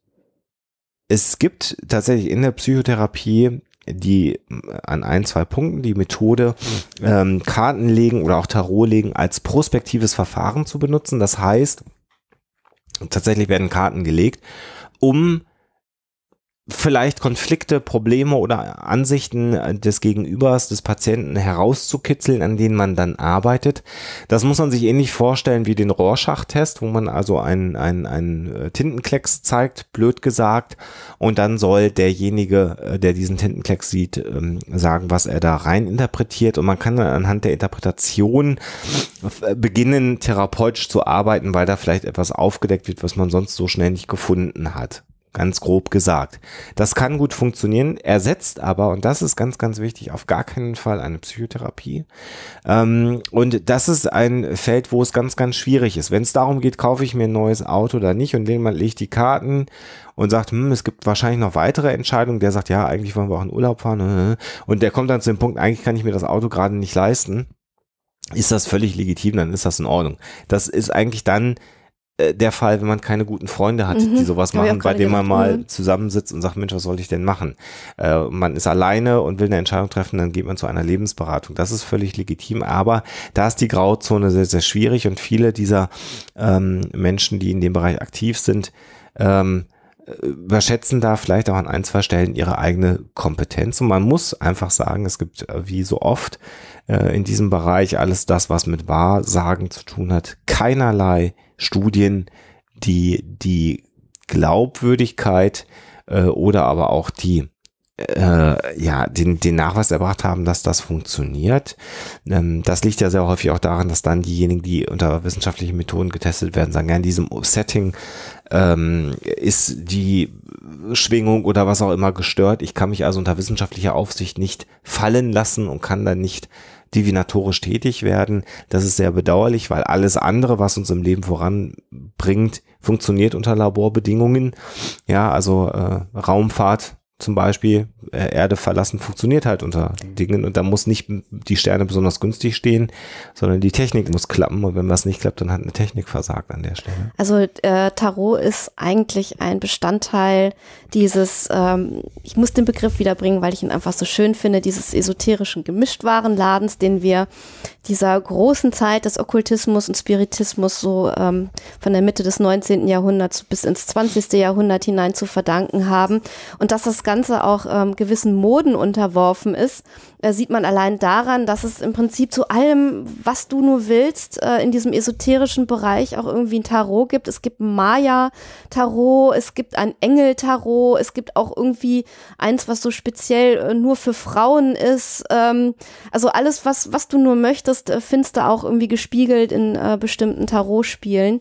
Speaker 1: es gibt tatsächlich in der Psychotherapie die äh, an ein, zwei Punkten die Methode hm. ähm, Karten legen oder auch Tarot legen als prospektives Verfahren zu benutzen. Das heißt, tatsächlich werden Karten gelegt, um vielleicht Konflikte, Probleme oder Ansichten des Gegenübers, des Patienten herauszukitzeln, an denen man dann arbeitet. Das muss man sich ähnlich vorstellen wie den rorschach wo man also einen, einen, einen äh, Tintenklecks zeigt, blöd gesagt, und dann soll derjenige, äh, der diesen Tintenklecks sieht, ähm, sagen, was er da rein interpretiert. Und man kann dann anhand der Interpretation äh, beginnen, therapeutisch zu arbeiten, weil da vielleicht etwas aufgedeckt wird, was man sonst so schnell nicht gefunden hat ganz grob gesagt. Das kann gut funktionieren, ersetzt aber, und das ist ganz, ganz wichtig, auf gar keinen Fall eine Psychotherapie. Ähm, und das ist ein Feld, wo es ganz, ganz schwierig ist. Wenn es darum geht, kaufe ich mir ein neues Auto oder nicht, und jemand legt die Karten und sagt, hm, es gibt wahrscheinlich noch weitere Entscheidungen, der sagt, ja, eigentlich wollen wir auch in Urlaub fahren, äh, äh, äh, und der kommt dann zu dem Punkt, eigentlich kann ich mir das Auto gerade nicht leisten, ist das völlig legitim, dann ist das in Ordnung. Das ist eigentlich dann äh, der Fall, wenn man keine guten Freunde hat, mhm. die sowas machen, bei dem man mal zusammensitzt und sagt, Mensch, was soll ich denn machen? Äh, man ist alleine und will eine Entscheidung treffen, dann geht man zu einer Lebensberatung. Das ist völlig legitim, aber da ist die Grauzone sehr, sehr schwierig und viele dieser ähm, Menschen, die in dem Bereich aktiv sind, ähm, äh, überschätzen da vielleicht auch an ein, zwei Stellen ihre eigene Kompetenz. Und man muss einfach sagen, es gibt äh, wie so oft äh, in diesem Bereich alles das, was mit Wahrsagen zu tun hat, keinerlei Studien, die die Glaubwürdigkeit äh, oder aber auch die äh, ja, den, den Nachweis erbracht haben, dass das funktioniert. Ähm, das liegt ja sehr häufig auch daran, dass dann diejenigen, die unter wissenschaftlichen Methoden getestet werden, sagen, ja, in diesem Setting ähm, ist die Schwingung oder was auch immer gestört. Ich kann mich also unter wissenschaftlicher Aufsicht nicht fallen lassen und kann dann nicht divinatorisch tätig werden. Das ist sehr bedauerlich, weil alles andere, was uns im Leben voranbringt, funktioniert unter Laborbedingungen. Ja, also äh, Raumfahrt zum Beispiel äh, Erde verlassen funktioniert halt unter Dingen und da muss nicht die Sterne besonders günstig stehen, sondern die Technik muss klappen und wenn was nicht klappt, dann hat eine Technik versagt an der Stelle.
Speaker 2: Also äh, Tarot ist eigentlich ein Bestandteil dieses, ähm, ich muss den Begriff wiederbringen, weil ich ihn einfach so schön finde, dieses esoterischen Gemischtwarenladens, den wir dieser großen Zeit des Okkultismus und Spiritismus so ähm, von der Mitte des 19. Jahrhunderts bis ins 20. Jahrhundert hinein zu verdanken haben und dass das Ganze auch ähm, gewissen Moden unterworfen ist, äh, sieht man allein daran, dass es im Prinzip zu allem, was du nur willst, äh, in diesem esoterischen Bereich auch irgendwie ein Tarot gibt. Es gibt ein Maya-Tarot, es gibt ein Engel-Tarot, es gibt auch irgendwie eins, was so speziell äh, nur für Frauen ist. Ähm, also alles, was, was du nur möchtest, äh, findest du auch irgendwie gespiegelt in äh, bestimmten Tarotspielen.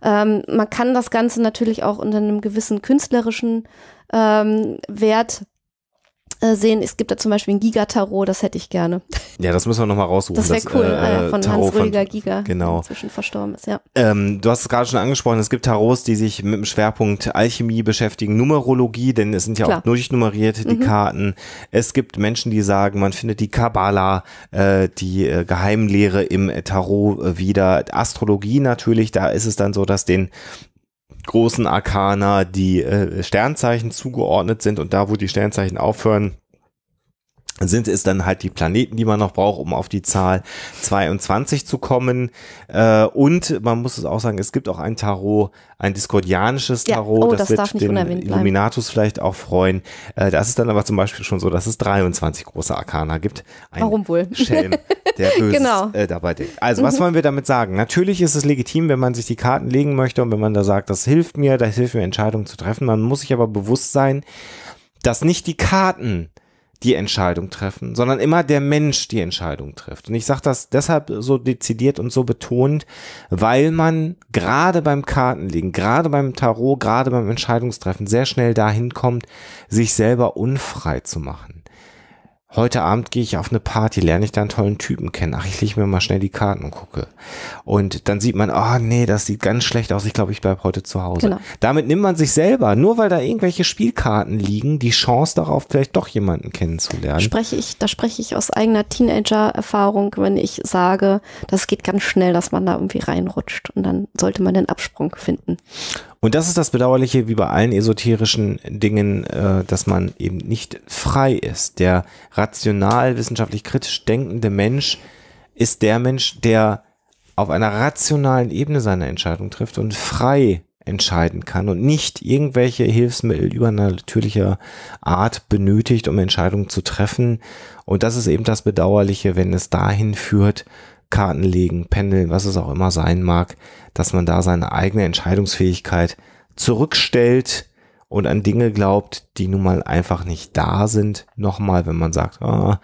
Speaker 2: Ähm, man kann das Ganze natürlich auch unter einem gewissen künstlerischen ähm, wert äh, sehen. Es gibt da zum Beispiel ein Giga-Tarot, das hätte ich gerne.
Speaker 1: Ja, das müssen wir nochmal raussuchen. Das wäre cool, äh, äh, von Hans-Rüdiger Giga, genau.
Speaker 2: inzwischen verstorben ist, ja.
Speaker 1: Ähm, du hast es gerade schon angesprochen, es gibt Tarots, die sich mit dem Schwerpunkt Alchemie beschäftigen, Numerologie, denn es sind ja Klar. auch durchnummeriert, die mhm. Karten. Es gibt Menschen, die sagen, man findet die Kabbala, äh, die äh, Geheimlehre im Tarot äh, wieder. Astrologie natürlich, da ist es dann so, dass den großen Arkana die äh, Sternzeichen zugeordnet sind und da, wo die Sternzeichen aufhören, sind es dann halt die Planeten, die man noch braucht, um auf die Zahl 22 zu kommen. Äh, und man muss es auch sagen, es gibt auch ein Tarot, ein diskordianisches Tarot, ja. oh, das, das wird den Illuminatus vielleicht auch freuen. Äh, das ist dann aber zum Beispiel schon so, dass es 23 große Arkana gibt. Ein Warum
Speaker 2: wohl? Schelm, der böse genau. äh,
Speaker 1: dabei denkt. Also was mhm. wollen wir damit sagen? Natürlich ist es legitim, wenn man sich die Karten legen möchte und wenn man da sagt, das hilft mir, das hilft mir, Entscheidungen zu treffen. Man muss sich aber bewusst sein, dass nicht die Karten die Entscheidung treffen, sondern immer der Mensch die Entscheidung trifft. Und ich sage das deshalb so dezidiert und so betont, weil man gerade beim Kartenlegen, gerade beim Tarot, gerade beim Entscheidungstreffen sehr schnell dahin kommt, sich selber unfrei zu machen heute Abend gehe ich auf eine Party, lerne ich da einen tollen Typen kennen. Ach, ich lege mir mal schnell die Karten und gucke. Und dann sieht man, oh, nee, das sieht ganz schlecht aus. Ich glaube, ich bleibe heute zu Hause. Genau. Damit nimmt man sich selber, nur weil da irgendwelche Spielkarten liegen, die Chance darauf, vielleicht doch jemanden kennenzulernen. Spreche
Speaker 2: ich, da spreche ich aus eigener Teenager-Erfahrung, wenn ich sage, das geht ganz schnell, dass man da irgendwie reinrutscht. Und dann sollte man den Absprung finden.
Speaker 1: Und das ist das Bedauerliche, wie bei allen esoterischen Dingen, äh, dass man eben nicht frei ist. Der rational, wissenschaftlich kritisch denkende Mensch ist der Mensch, der auf einer rationalen Ebene seine Entscheidung trifft und frei entscheiden kann und nicht irgendwelche Hilfsmittel übernatürlicher Art benötigt, um Entscheidungen zu treffen. Und das ist eben das Bedauerliche, wenn es dahin führt, Karten legen, pendeln, was es auch immer sein mag, dass man da seine eigene Entscheidungsfähigkeit zurückstellt und an Dinge glaubt, die nun mal einfach nicht da sind. Nochmal, wenn man sagt, oh,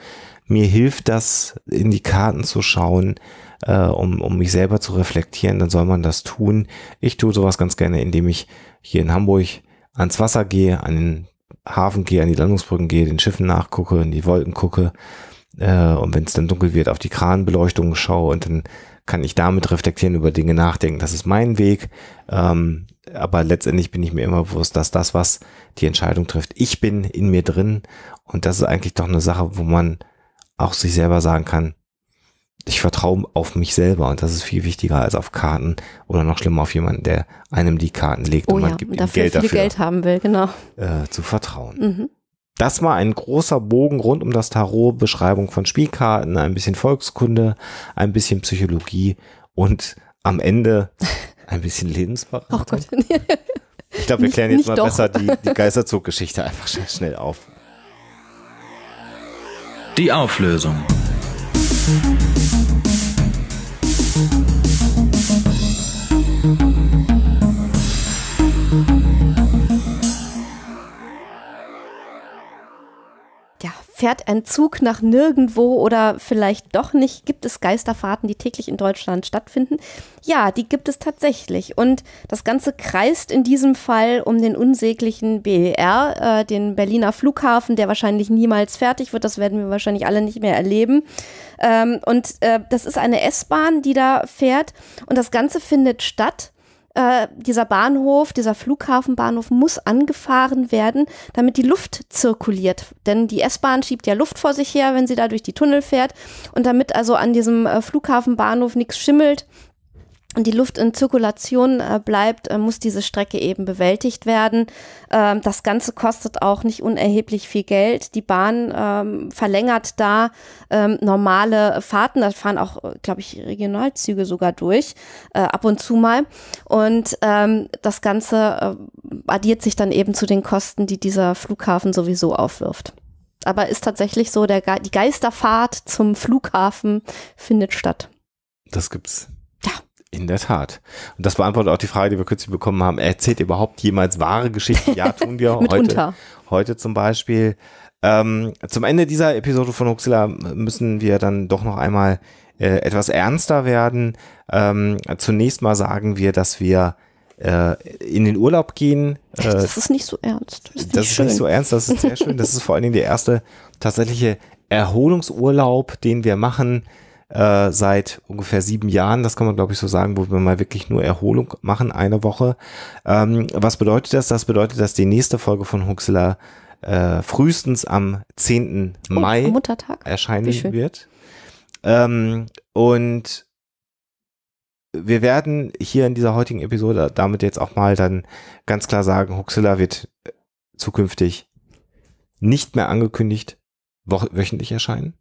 Speaker 1: mir hilft das, in die Karten zu schauen, äh, um, um mich selber zu reflektieren, dann soll man das tun. Ich tue sowas ganz gerne, indem ich hier in Hamburg ans Wasser gehe, an den Hafen gehe, an die Landungsbrücken gehe, den Schiffen nachgucke, in die Wolken gucke äh, und wenn es dann dunkel wird, auf die Kranbeleuchtung schaue und dann kann ich damit reflektieren, über Dinge nachdenken. Das ist mein Weg. Ähm, aber letztendlich bin ich mir immer bewusst, dass das, was die Entscheidung trifft, ich bin in mir drin. Und das ist eigentlich doch eine Sache, wo man auch sich selber sagen kann, ich vertraue auf mich selber und das ist viel wichtiger als auf Karten oder noch schlimmer auf jemanden, der einem die Karten legt oh und man ja, gibt und dafür Geld viel dafür, Geld
Speaker 2: haben will, genau.
Speaker 1: Äh, zu vertrauen. Mhm das war ein großer Bogen rund um das Tarot, Beschreibung von Spielkarten, ein bisschen Volkskunde, ein bisschen Psychologie und am Ende ein bisschen Lebensberatung. Oh Gott. Ich glaube, wir klären jetzt mal doch. besser die, die Geisterzuggeschichte einfach schnell, schnell auf. Die Auflösung.
Speaker 2: Fährt ein Zug nach nirgendwo oder vielleicht doch nicht? Gibt es Geisterfahrten, die täglich in Deutschland stattfinden? Ja, die gibt es tatsächlich. Und das Ganze kreist in diesem Fall um den unsäglichen BER, äh, den Berliner Flughafen, der wahrscheinlich niemals fertig wird. Das werden wir wahrscheinlich alle nicht mehr erleben. Ähm, und äh, das ist eine S-Bahn, die da fährt. Und das Ganze findet statt äh, dieser Bahnhof, dieser Flughafenbahnhof muss angefahren werden, damit die Luft zirkuliert. Denn die S-Bahn schiebt ja Luft vor sich her, wenn sie da durch die Tunnel fährt. Und damit also an diesem äh, Flughafenbahnhof nichts schimmelt, und die Luft in Zirkulation äh, bleibt, äh, muss diese Strecke eben bewältigt werden. Ähm, das Ganze kostet auch nicht unerheblich viel Geld. Die Bahn ähm, verlängert da ähm, normale Fahrten. Da fahren auch, glaube ich, Regionalzüge sogar durch, äh, ab und zu mal. Und ähm, das Ganze äh, addiert sich dann eben zu den Kosten, die dieser Flughafen sowieso aufwirft. Aber ist tatsächlich so, der Ge die Geisterfahrt zum Flughafen findet statt.
Speaker 1: Das gibt's. In der Tat. Und das beantwortet auch die Frage, die wir kürzlich bekommen haben. Erzählt überhaupt jemals wahre Geschichten? Ja, tun wir heute. Heute zum Beispiel. Ähm, zum Ende dieser Episode von Huxilla müssen wir dann doch noch einmal äh, etwas ernster werden. Ähm, zunächst mal sagen wir, dass wir äh, in den Urlaub gehen. Äh, das ist nicht so ernst. Das, das ist schön. nicht so ernst, das ist sehr schön. Das ist vor allen Dingen der erste tatsächliche Erholungsurlaub, den wir machen äh, seit ungefähr sieben Jahren, das kann man glaube ich so sagen, wo wir mal wirklich nur Erholung machen, eine Woche. Ähm, was bedeutet das? Das bedeutet, dass die nächste Folge von Huxela äh, frühestens am 10. Oh, Mai Muttertag? erscheinen wird. Ähm, und wir werden hier in dieser heutigen Episode damit jetzt auch mal dann ganz klar sagen, Huxilla wird äh, zukünftig nicht mehr angekündigt wöchentlich erscheinen.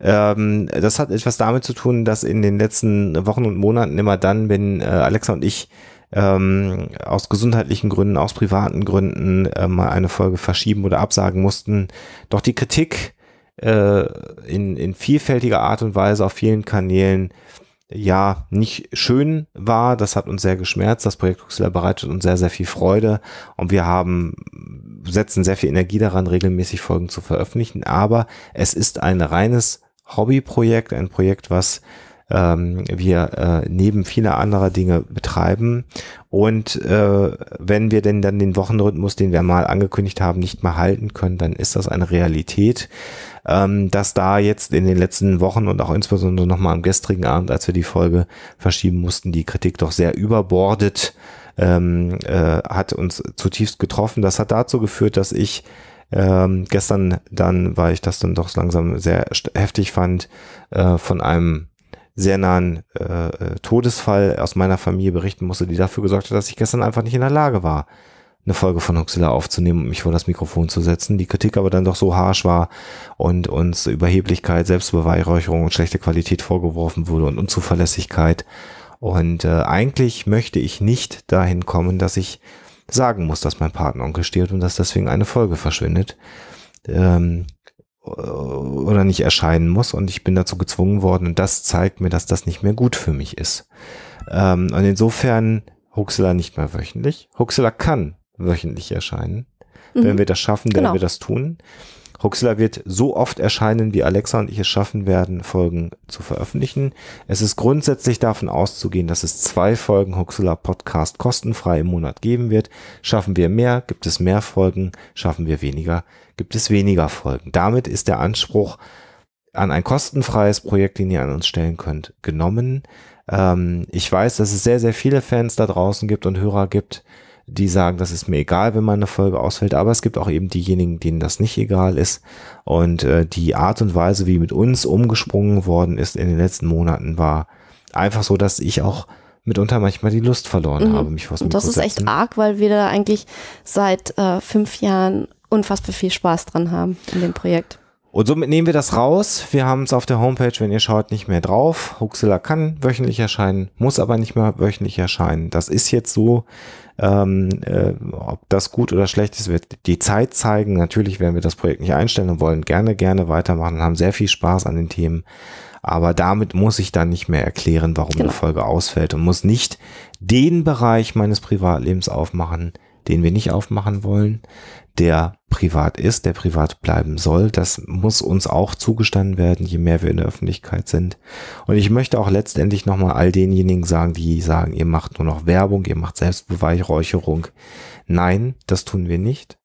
Speaker 1: Ähm, das hat etwas damit zu tun, dass in den letzten Wochen und Monaten immer dann, wenn äh, Alexa und ich ähm, aus gesundheitlichen Gründen, aus privaten Gründen äh, mal eine Folge verschieben oder absagen mussten, doch die Kritik äh, in, in vielfältiger Art und Weise auf vielen Kanälen ja nicht schön war. Das hat uns sehr geschmerzt. Das Projekt Huxler bereitet uns sehr, sehr viel Freude und wir haben setzen sehr viel Energie daran, regelmäßig Folgen zu veröffentlichen. Aber es ist ein reines Hobbyprojekt, ein Projekt, was ähm, wir äh, neben vieler anderer Dinge betreiben. Und äh, wenn wir denn dann den Wochenrhythmus, den wir mal angekündigt haben, nicht mehr halten können, dann ist das eine Realität. Ähm, dass da jetzt in den letzten Wochen und auch insbesondere nochmal am gestrigen Abend, als wir die Folge verschieben mussten, die Kritik doch sehr überbordet ähm, äh, hat uns zutiefst getroffen. Das hat dazu geführt, dass ich ähm, gestern dann, weil ich das dann doch langsam sehr heftig fand, äh, von einem sehr nahen äh, äh, Todesfall aus meiner Familie berichten musste, die dafür gesorgt hat, dass ich gestern einfach nicht in der Lage war, eine Folge von Huxilla aufzunehmen und mich vor das Mikrofon zu setzen. Die Kritik aber dann doch so harsch war und uns Überheblichkeit, Selbstbeweihräucherung und schlechte Qualität vorgeworfen wurde und Unzuverlässigkeit. Und äh, eigentlich möchte ich nicht dahin kommen, dass ich sagen muss, dass mein Patenonkel stirbt und dass deswegen eine Folge verschwindet ähm, äh, oder nicht erscheinen muss. Und ich bin dazu gezwungen worden und das zeigt mir, dass das nicht mehr gut für mich ist. Ähm, und insofern Huxela nicht mehr wöchentlich. Huxela kann wöchentlich erscheinen. Mhm. Wenn wir das schaffen, werden genau. wir das tun. Huxilla wird so oft erscheinen, wie Alexa und ich es schaffen werden, Folgen zu veröffentlichen. Es ist grundsätzlich davon auszugehen, dass es zwei Folgen Huxilla Podcast kostenfrei im Monat geben wird. Schaffen wir mehr, gibt es mehr Folgen. Schaffen wir weniger, gibt es weniger Folgen. Damit ist der Anspruch an ein kostenfreies Projekt, den ihr an uns stellen könnt, genommen. Ähm, ich weiß, dass es sehr, sehr viele Fans da draußen gibt und Hörer gibt, die sagen, das ist mir egal, wenn meine Folge ausfällt, aber es gibt auch eben diejenigen, denen das nicht egal ist. Und äh, die Art und Weise, wie mit uns umgesprungen worden ist in den letzten Monaten, war einfach so, dass ich auch mitunter manchmal die Lust verloren mhm. habe, mich vors Und Das ist echt
Speaker 2: arg, weil wir da eigentlich seit äh, fünf Jahren unfassbar viel Spaß dran haben in dem Projekt.
Speaker 1: Und somit nehmen wir das raus. Wir haben es auf der Homepage, wenn ihr schaut, nicht mehr drauf. Huxilla kann wöchentlich erscheinen, muss aber nicht mehr wöchentlich erscheinen. Das ist jetzt so ähm, äh, ob das gut oder schlecht ist, wird die Zeit zeigen. Natürlich werden wir das Projekt nicht einstellen und wollen gerne, gerne weitermachen, haben sehr viel Spaß an den Themen. Aber damit muss ich dann nicht mehr erklären, warum genau. eine Folge ausfällt und muss nicht den Bereich meines Privatlebens aufmachen, den wir nicht aufmachen wollen, der privat ist, der privat bleiben soll. Das muss uns auch zugestanden werden, je mehr wir in der Öffentlichkeit sind. Und ich möchte auch letztendlich nochmal all denjenigen sagen, die sagen, ihr macht nur noch Werbung, ihr macht Selbstbeweihräucherung. Nein, das tun wir nicht.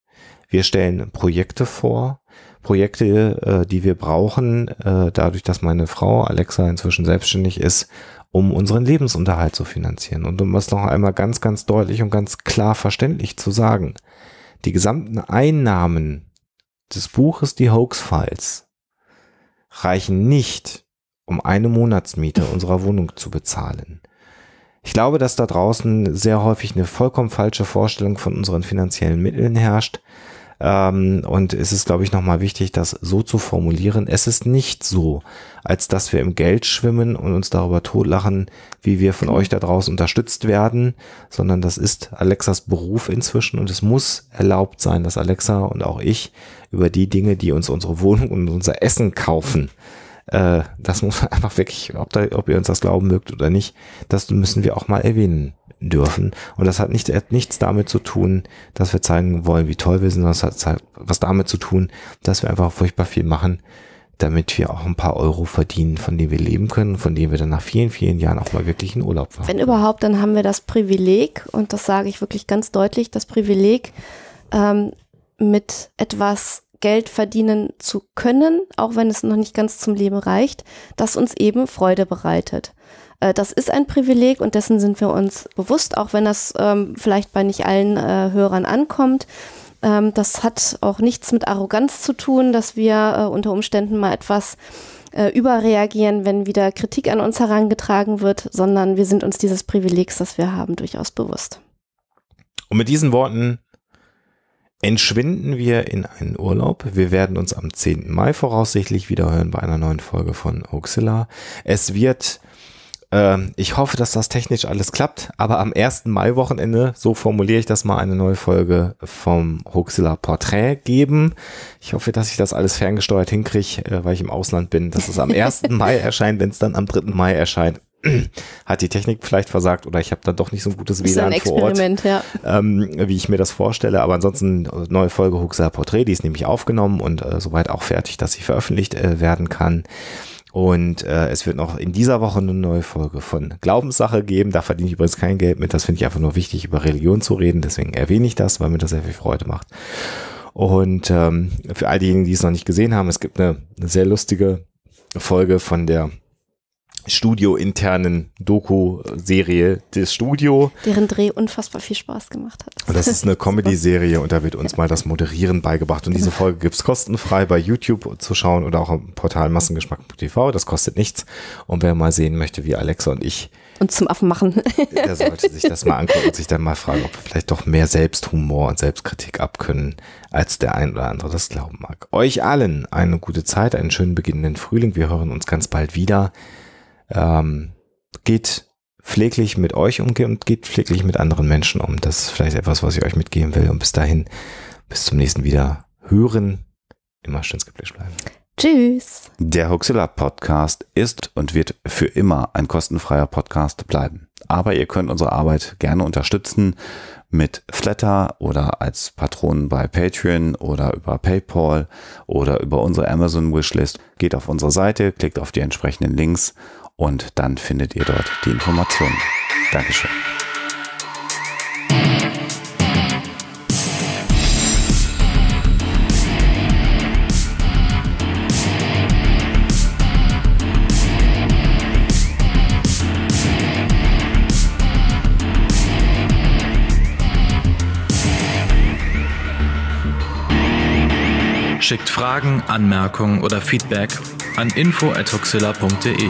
Speaker 1: Wir stellen Projekte vor, Projekte, äh, die wir brauchen, äh, dadurch, dass meine Frau Alexa inzwischen selbstständig ist, um unseren Lebensunterhalt zu finanzieren. Und um es noch einmal ganz, ganz deutlich und ganz klar verständlich zu sagen, die gesamten Einnahmen des Buches Die Hoax-Files reichen nicht, um eine Monatsmiete unserer Wohnung zu bezahlen. Ich glaube, dass da draußen sehr häufig eine vollkommen falsche Vorstellung von unseren finanziellen Mitteln herrscht. Ähm, und es ist, glaube ich, nochmal wichtig, das so zu formulieren. Es ist nicht so, als dass wir im Geld schwimmen und uns darüber totlachen, wie wir von genau. euch da draußen unterstützt werden, sondern das ist Alexas Beruf inzwischen und es muss erlaubt sein, dass Alexa und auch ich über die Dinge, die uns unsere Wohnung und unser Essen kaufen, äh, das muss man einfach wirklich, ob, da, ob ihr uns das glauben mögt oder nicht, das müssen wir auch mal erwähnen dürfen. Und das hat, nicht, hat nichts damit zu tun, dass wir zeigen wollen, wie toll wir sind, sondern das hat was damit zu tun, dass wir einfach furchtbar viel machen, damit wir auch ein paar Euro verdienen, von denen wir leben können, von denen wir dann nach vielen, vielen Jahren auch mal wirklich in Urlaub fahren. Wenn
Speaker 2: überhaupt, dann haben wir das Privileg, und das sage ich wirklich ganz deutlich, das Privileg, ähm, mit etwas Geld verdienen zu können, auch wenn es noch nicht ganz zum Leben reicht, das uns eben Freude bereitet. Äh, das ist ein Privileg und dessen sind wir uns bewusst, auch wenn das ähm, vielleicht bei nicht allen äh, Hörern ankommt. Ähm, das hat auch nichts mit Arroganz zu tun, dass wir äh, unter Umständen mal etwas äh, überreagieren, wenn wieder Kritik an uns herangetragen wird, sondern wir sind uns dieses Privilegs, das wir haben, durchaus bewusst.
Speaker 1: Und mit diesen Worten entschwinden wir in einen Urlaub. Wir werden uns am 10. Mai voraussichtlich wiederhören bei einer neuen Folge von Oxilla. Es wird ähm, ich hoffe, dass das technisch alles klappt, aber am 1. Mai-Wochenende, so formuliere ich das mal, eine neue Folge vom Hoxilla Portrait geben. Ich hoffe, dass ich das alles ferngesteuert hinkriege, äh, weil ich im Ausland bin, dass es am 1. Mai erscheint, wenn es dann am 3. Mai erscheint hat die Technik vielleicht versagt oder ich habe dann doch nicht so ein gutes WLAN vor Ort, ja. ähm, wie ich mir das vorstelle. Aber ansonsten äh, neue Folge Huxer Porträt, die ist nämlich aufgenommen und äh, soweit auch fertig, dass sie veröffentlicht äh, werden kann. Und äh, es wird noch in dieser Woche eine neue Folge von Glaubenssache geben. Da verdiene ich übrigens kein Geld mit. Das finde ich einfach nur wichtig, über Religion zu reden. Deswegen erwähne ich das, weil mir das sehr viel Freude macht. Und ähm, für all diejenigen, die es noch nicht gesehen haben, es gibt eine, eine sehr lustige Folge von der studiointernen Doku-Serie des Studio.
Speaker 2: Deren Dreh unfassbar viel Spaß gemacht hat. Und das ist
Speaker 1: eine Comedy-Serie und da wird uns ja. mal das Moderieren beigebracht. Und diese Folge gibt es kostenfrei bei YouTube zu schauen oder auch im Portal massengeschmack.tv. Das kostet nichts. Und wer mal sehen möchte, wie Alexa und ich
Speaker 2: und zum Affen machen. Der sollte sich das mal angucken
Speaker 1: und sich dann mal fragen, ob wir vielleicht doch mehr Selbsthumor und Selbstkritik abkönnen, als der ein oder andere das glauben mag. Euch allen eine gute Zeit, einen schönen beginnenden Frühling. Wir hören uns ganz bald wieder ähm, geht pfleglich mit euch um und geht pfleglich mit anderen Menschen um. Das ist vielleicht etwas, was ich euch mitgeben will. Und bis dahin, bis zum nächsten wieder hören. Immer schön skeptisch bleiben.
Speaker 2: Tschüss.
Speaker 1: Der Huxilla Podcast ist und wird für immer ein kostenfreier Podcast bleiben. Aber ihr könnt unsere Arbeit gerne unterstützen mit Flatter oder als Patronen bei Patreon oder über PayPal oder über unsere Amazon Wishlist. Geht auf unsere Seite, klickt auf die entsprechenden Links und dann findet ihr dort die Informationen. Dankeschön. Schickt Fragen, Anmerkungen oder Feedback an info.huxilla.de.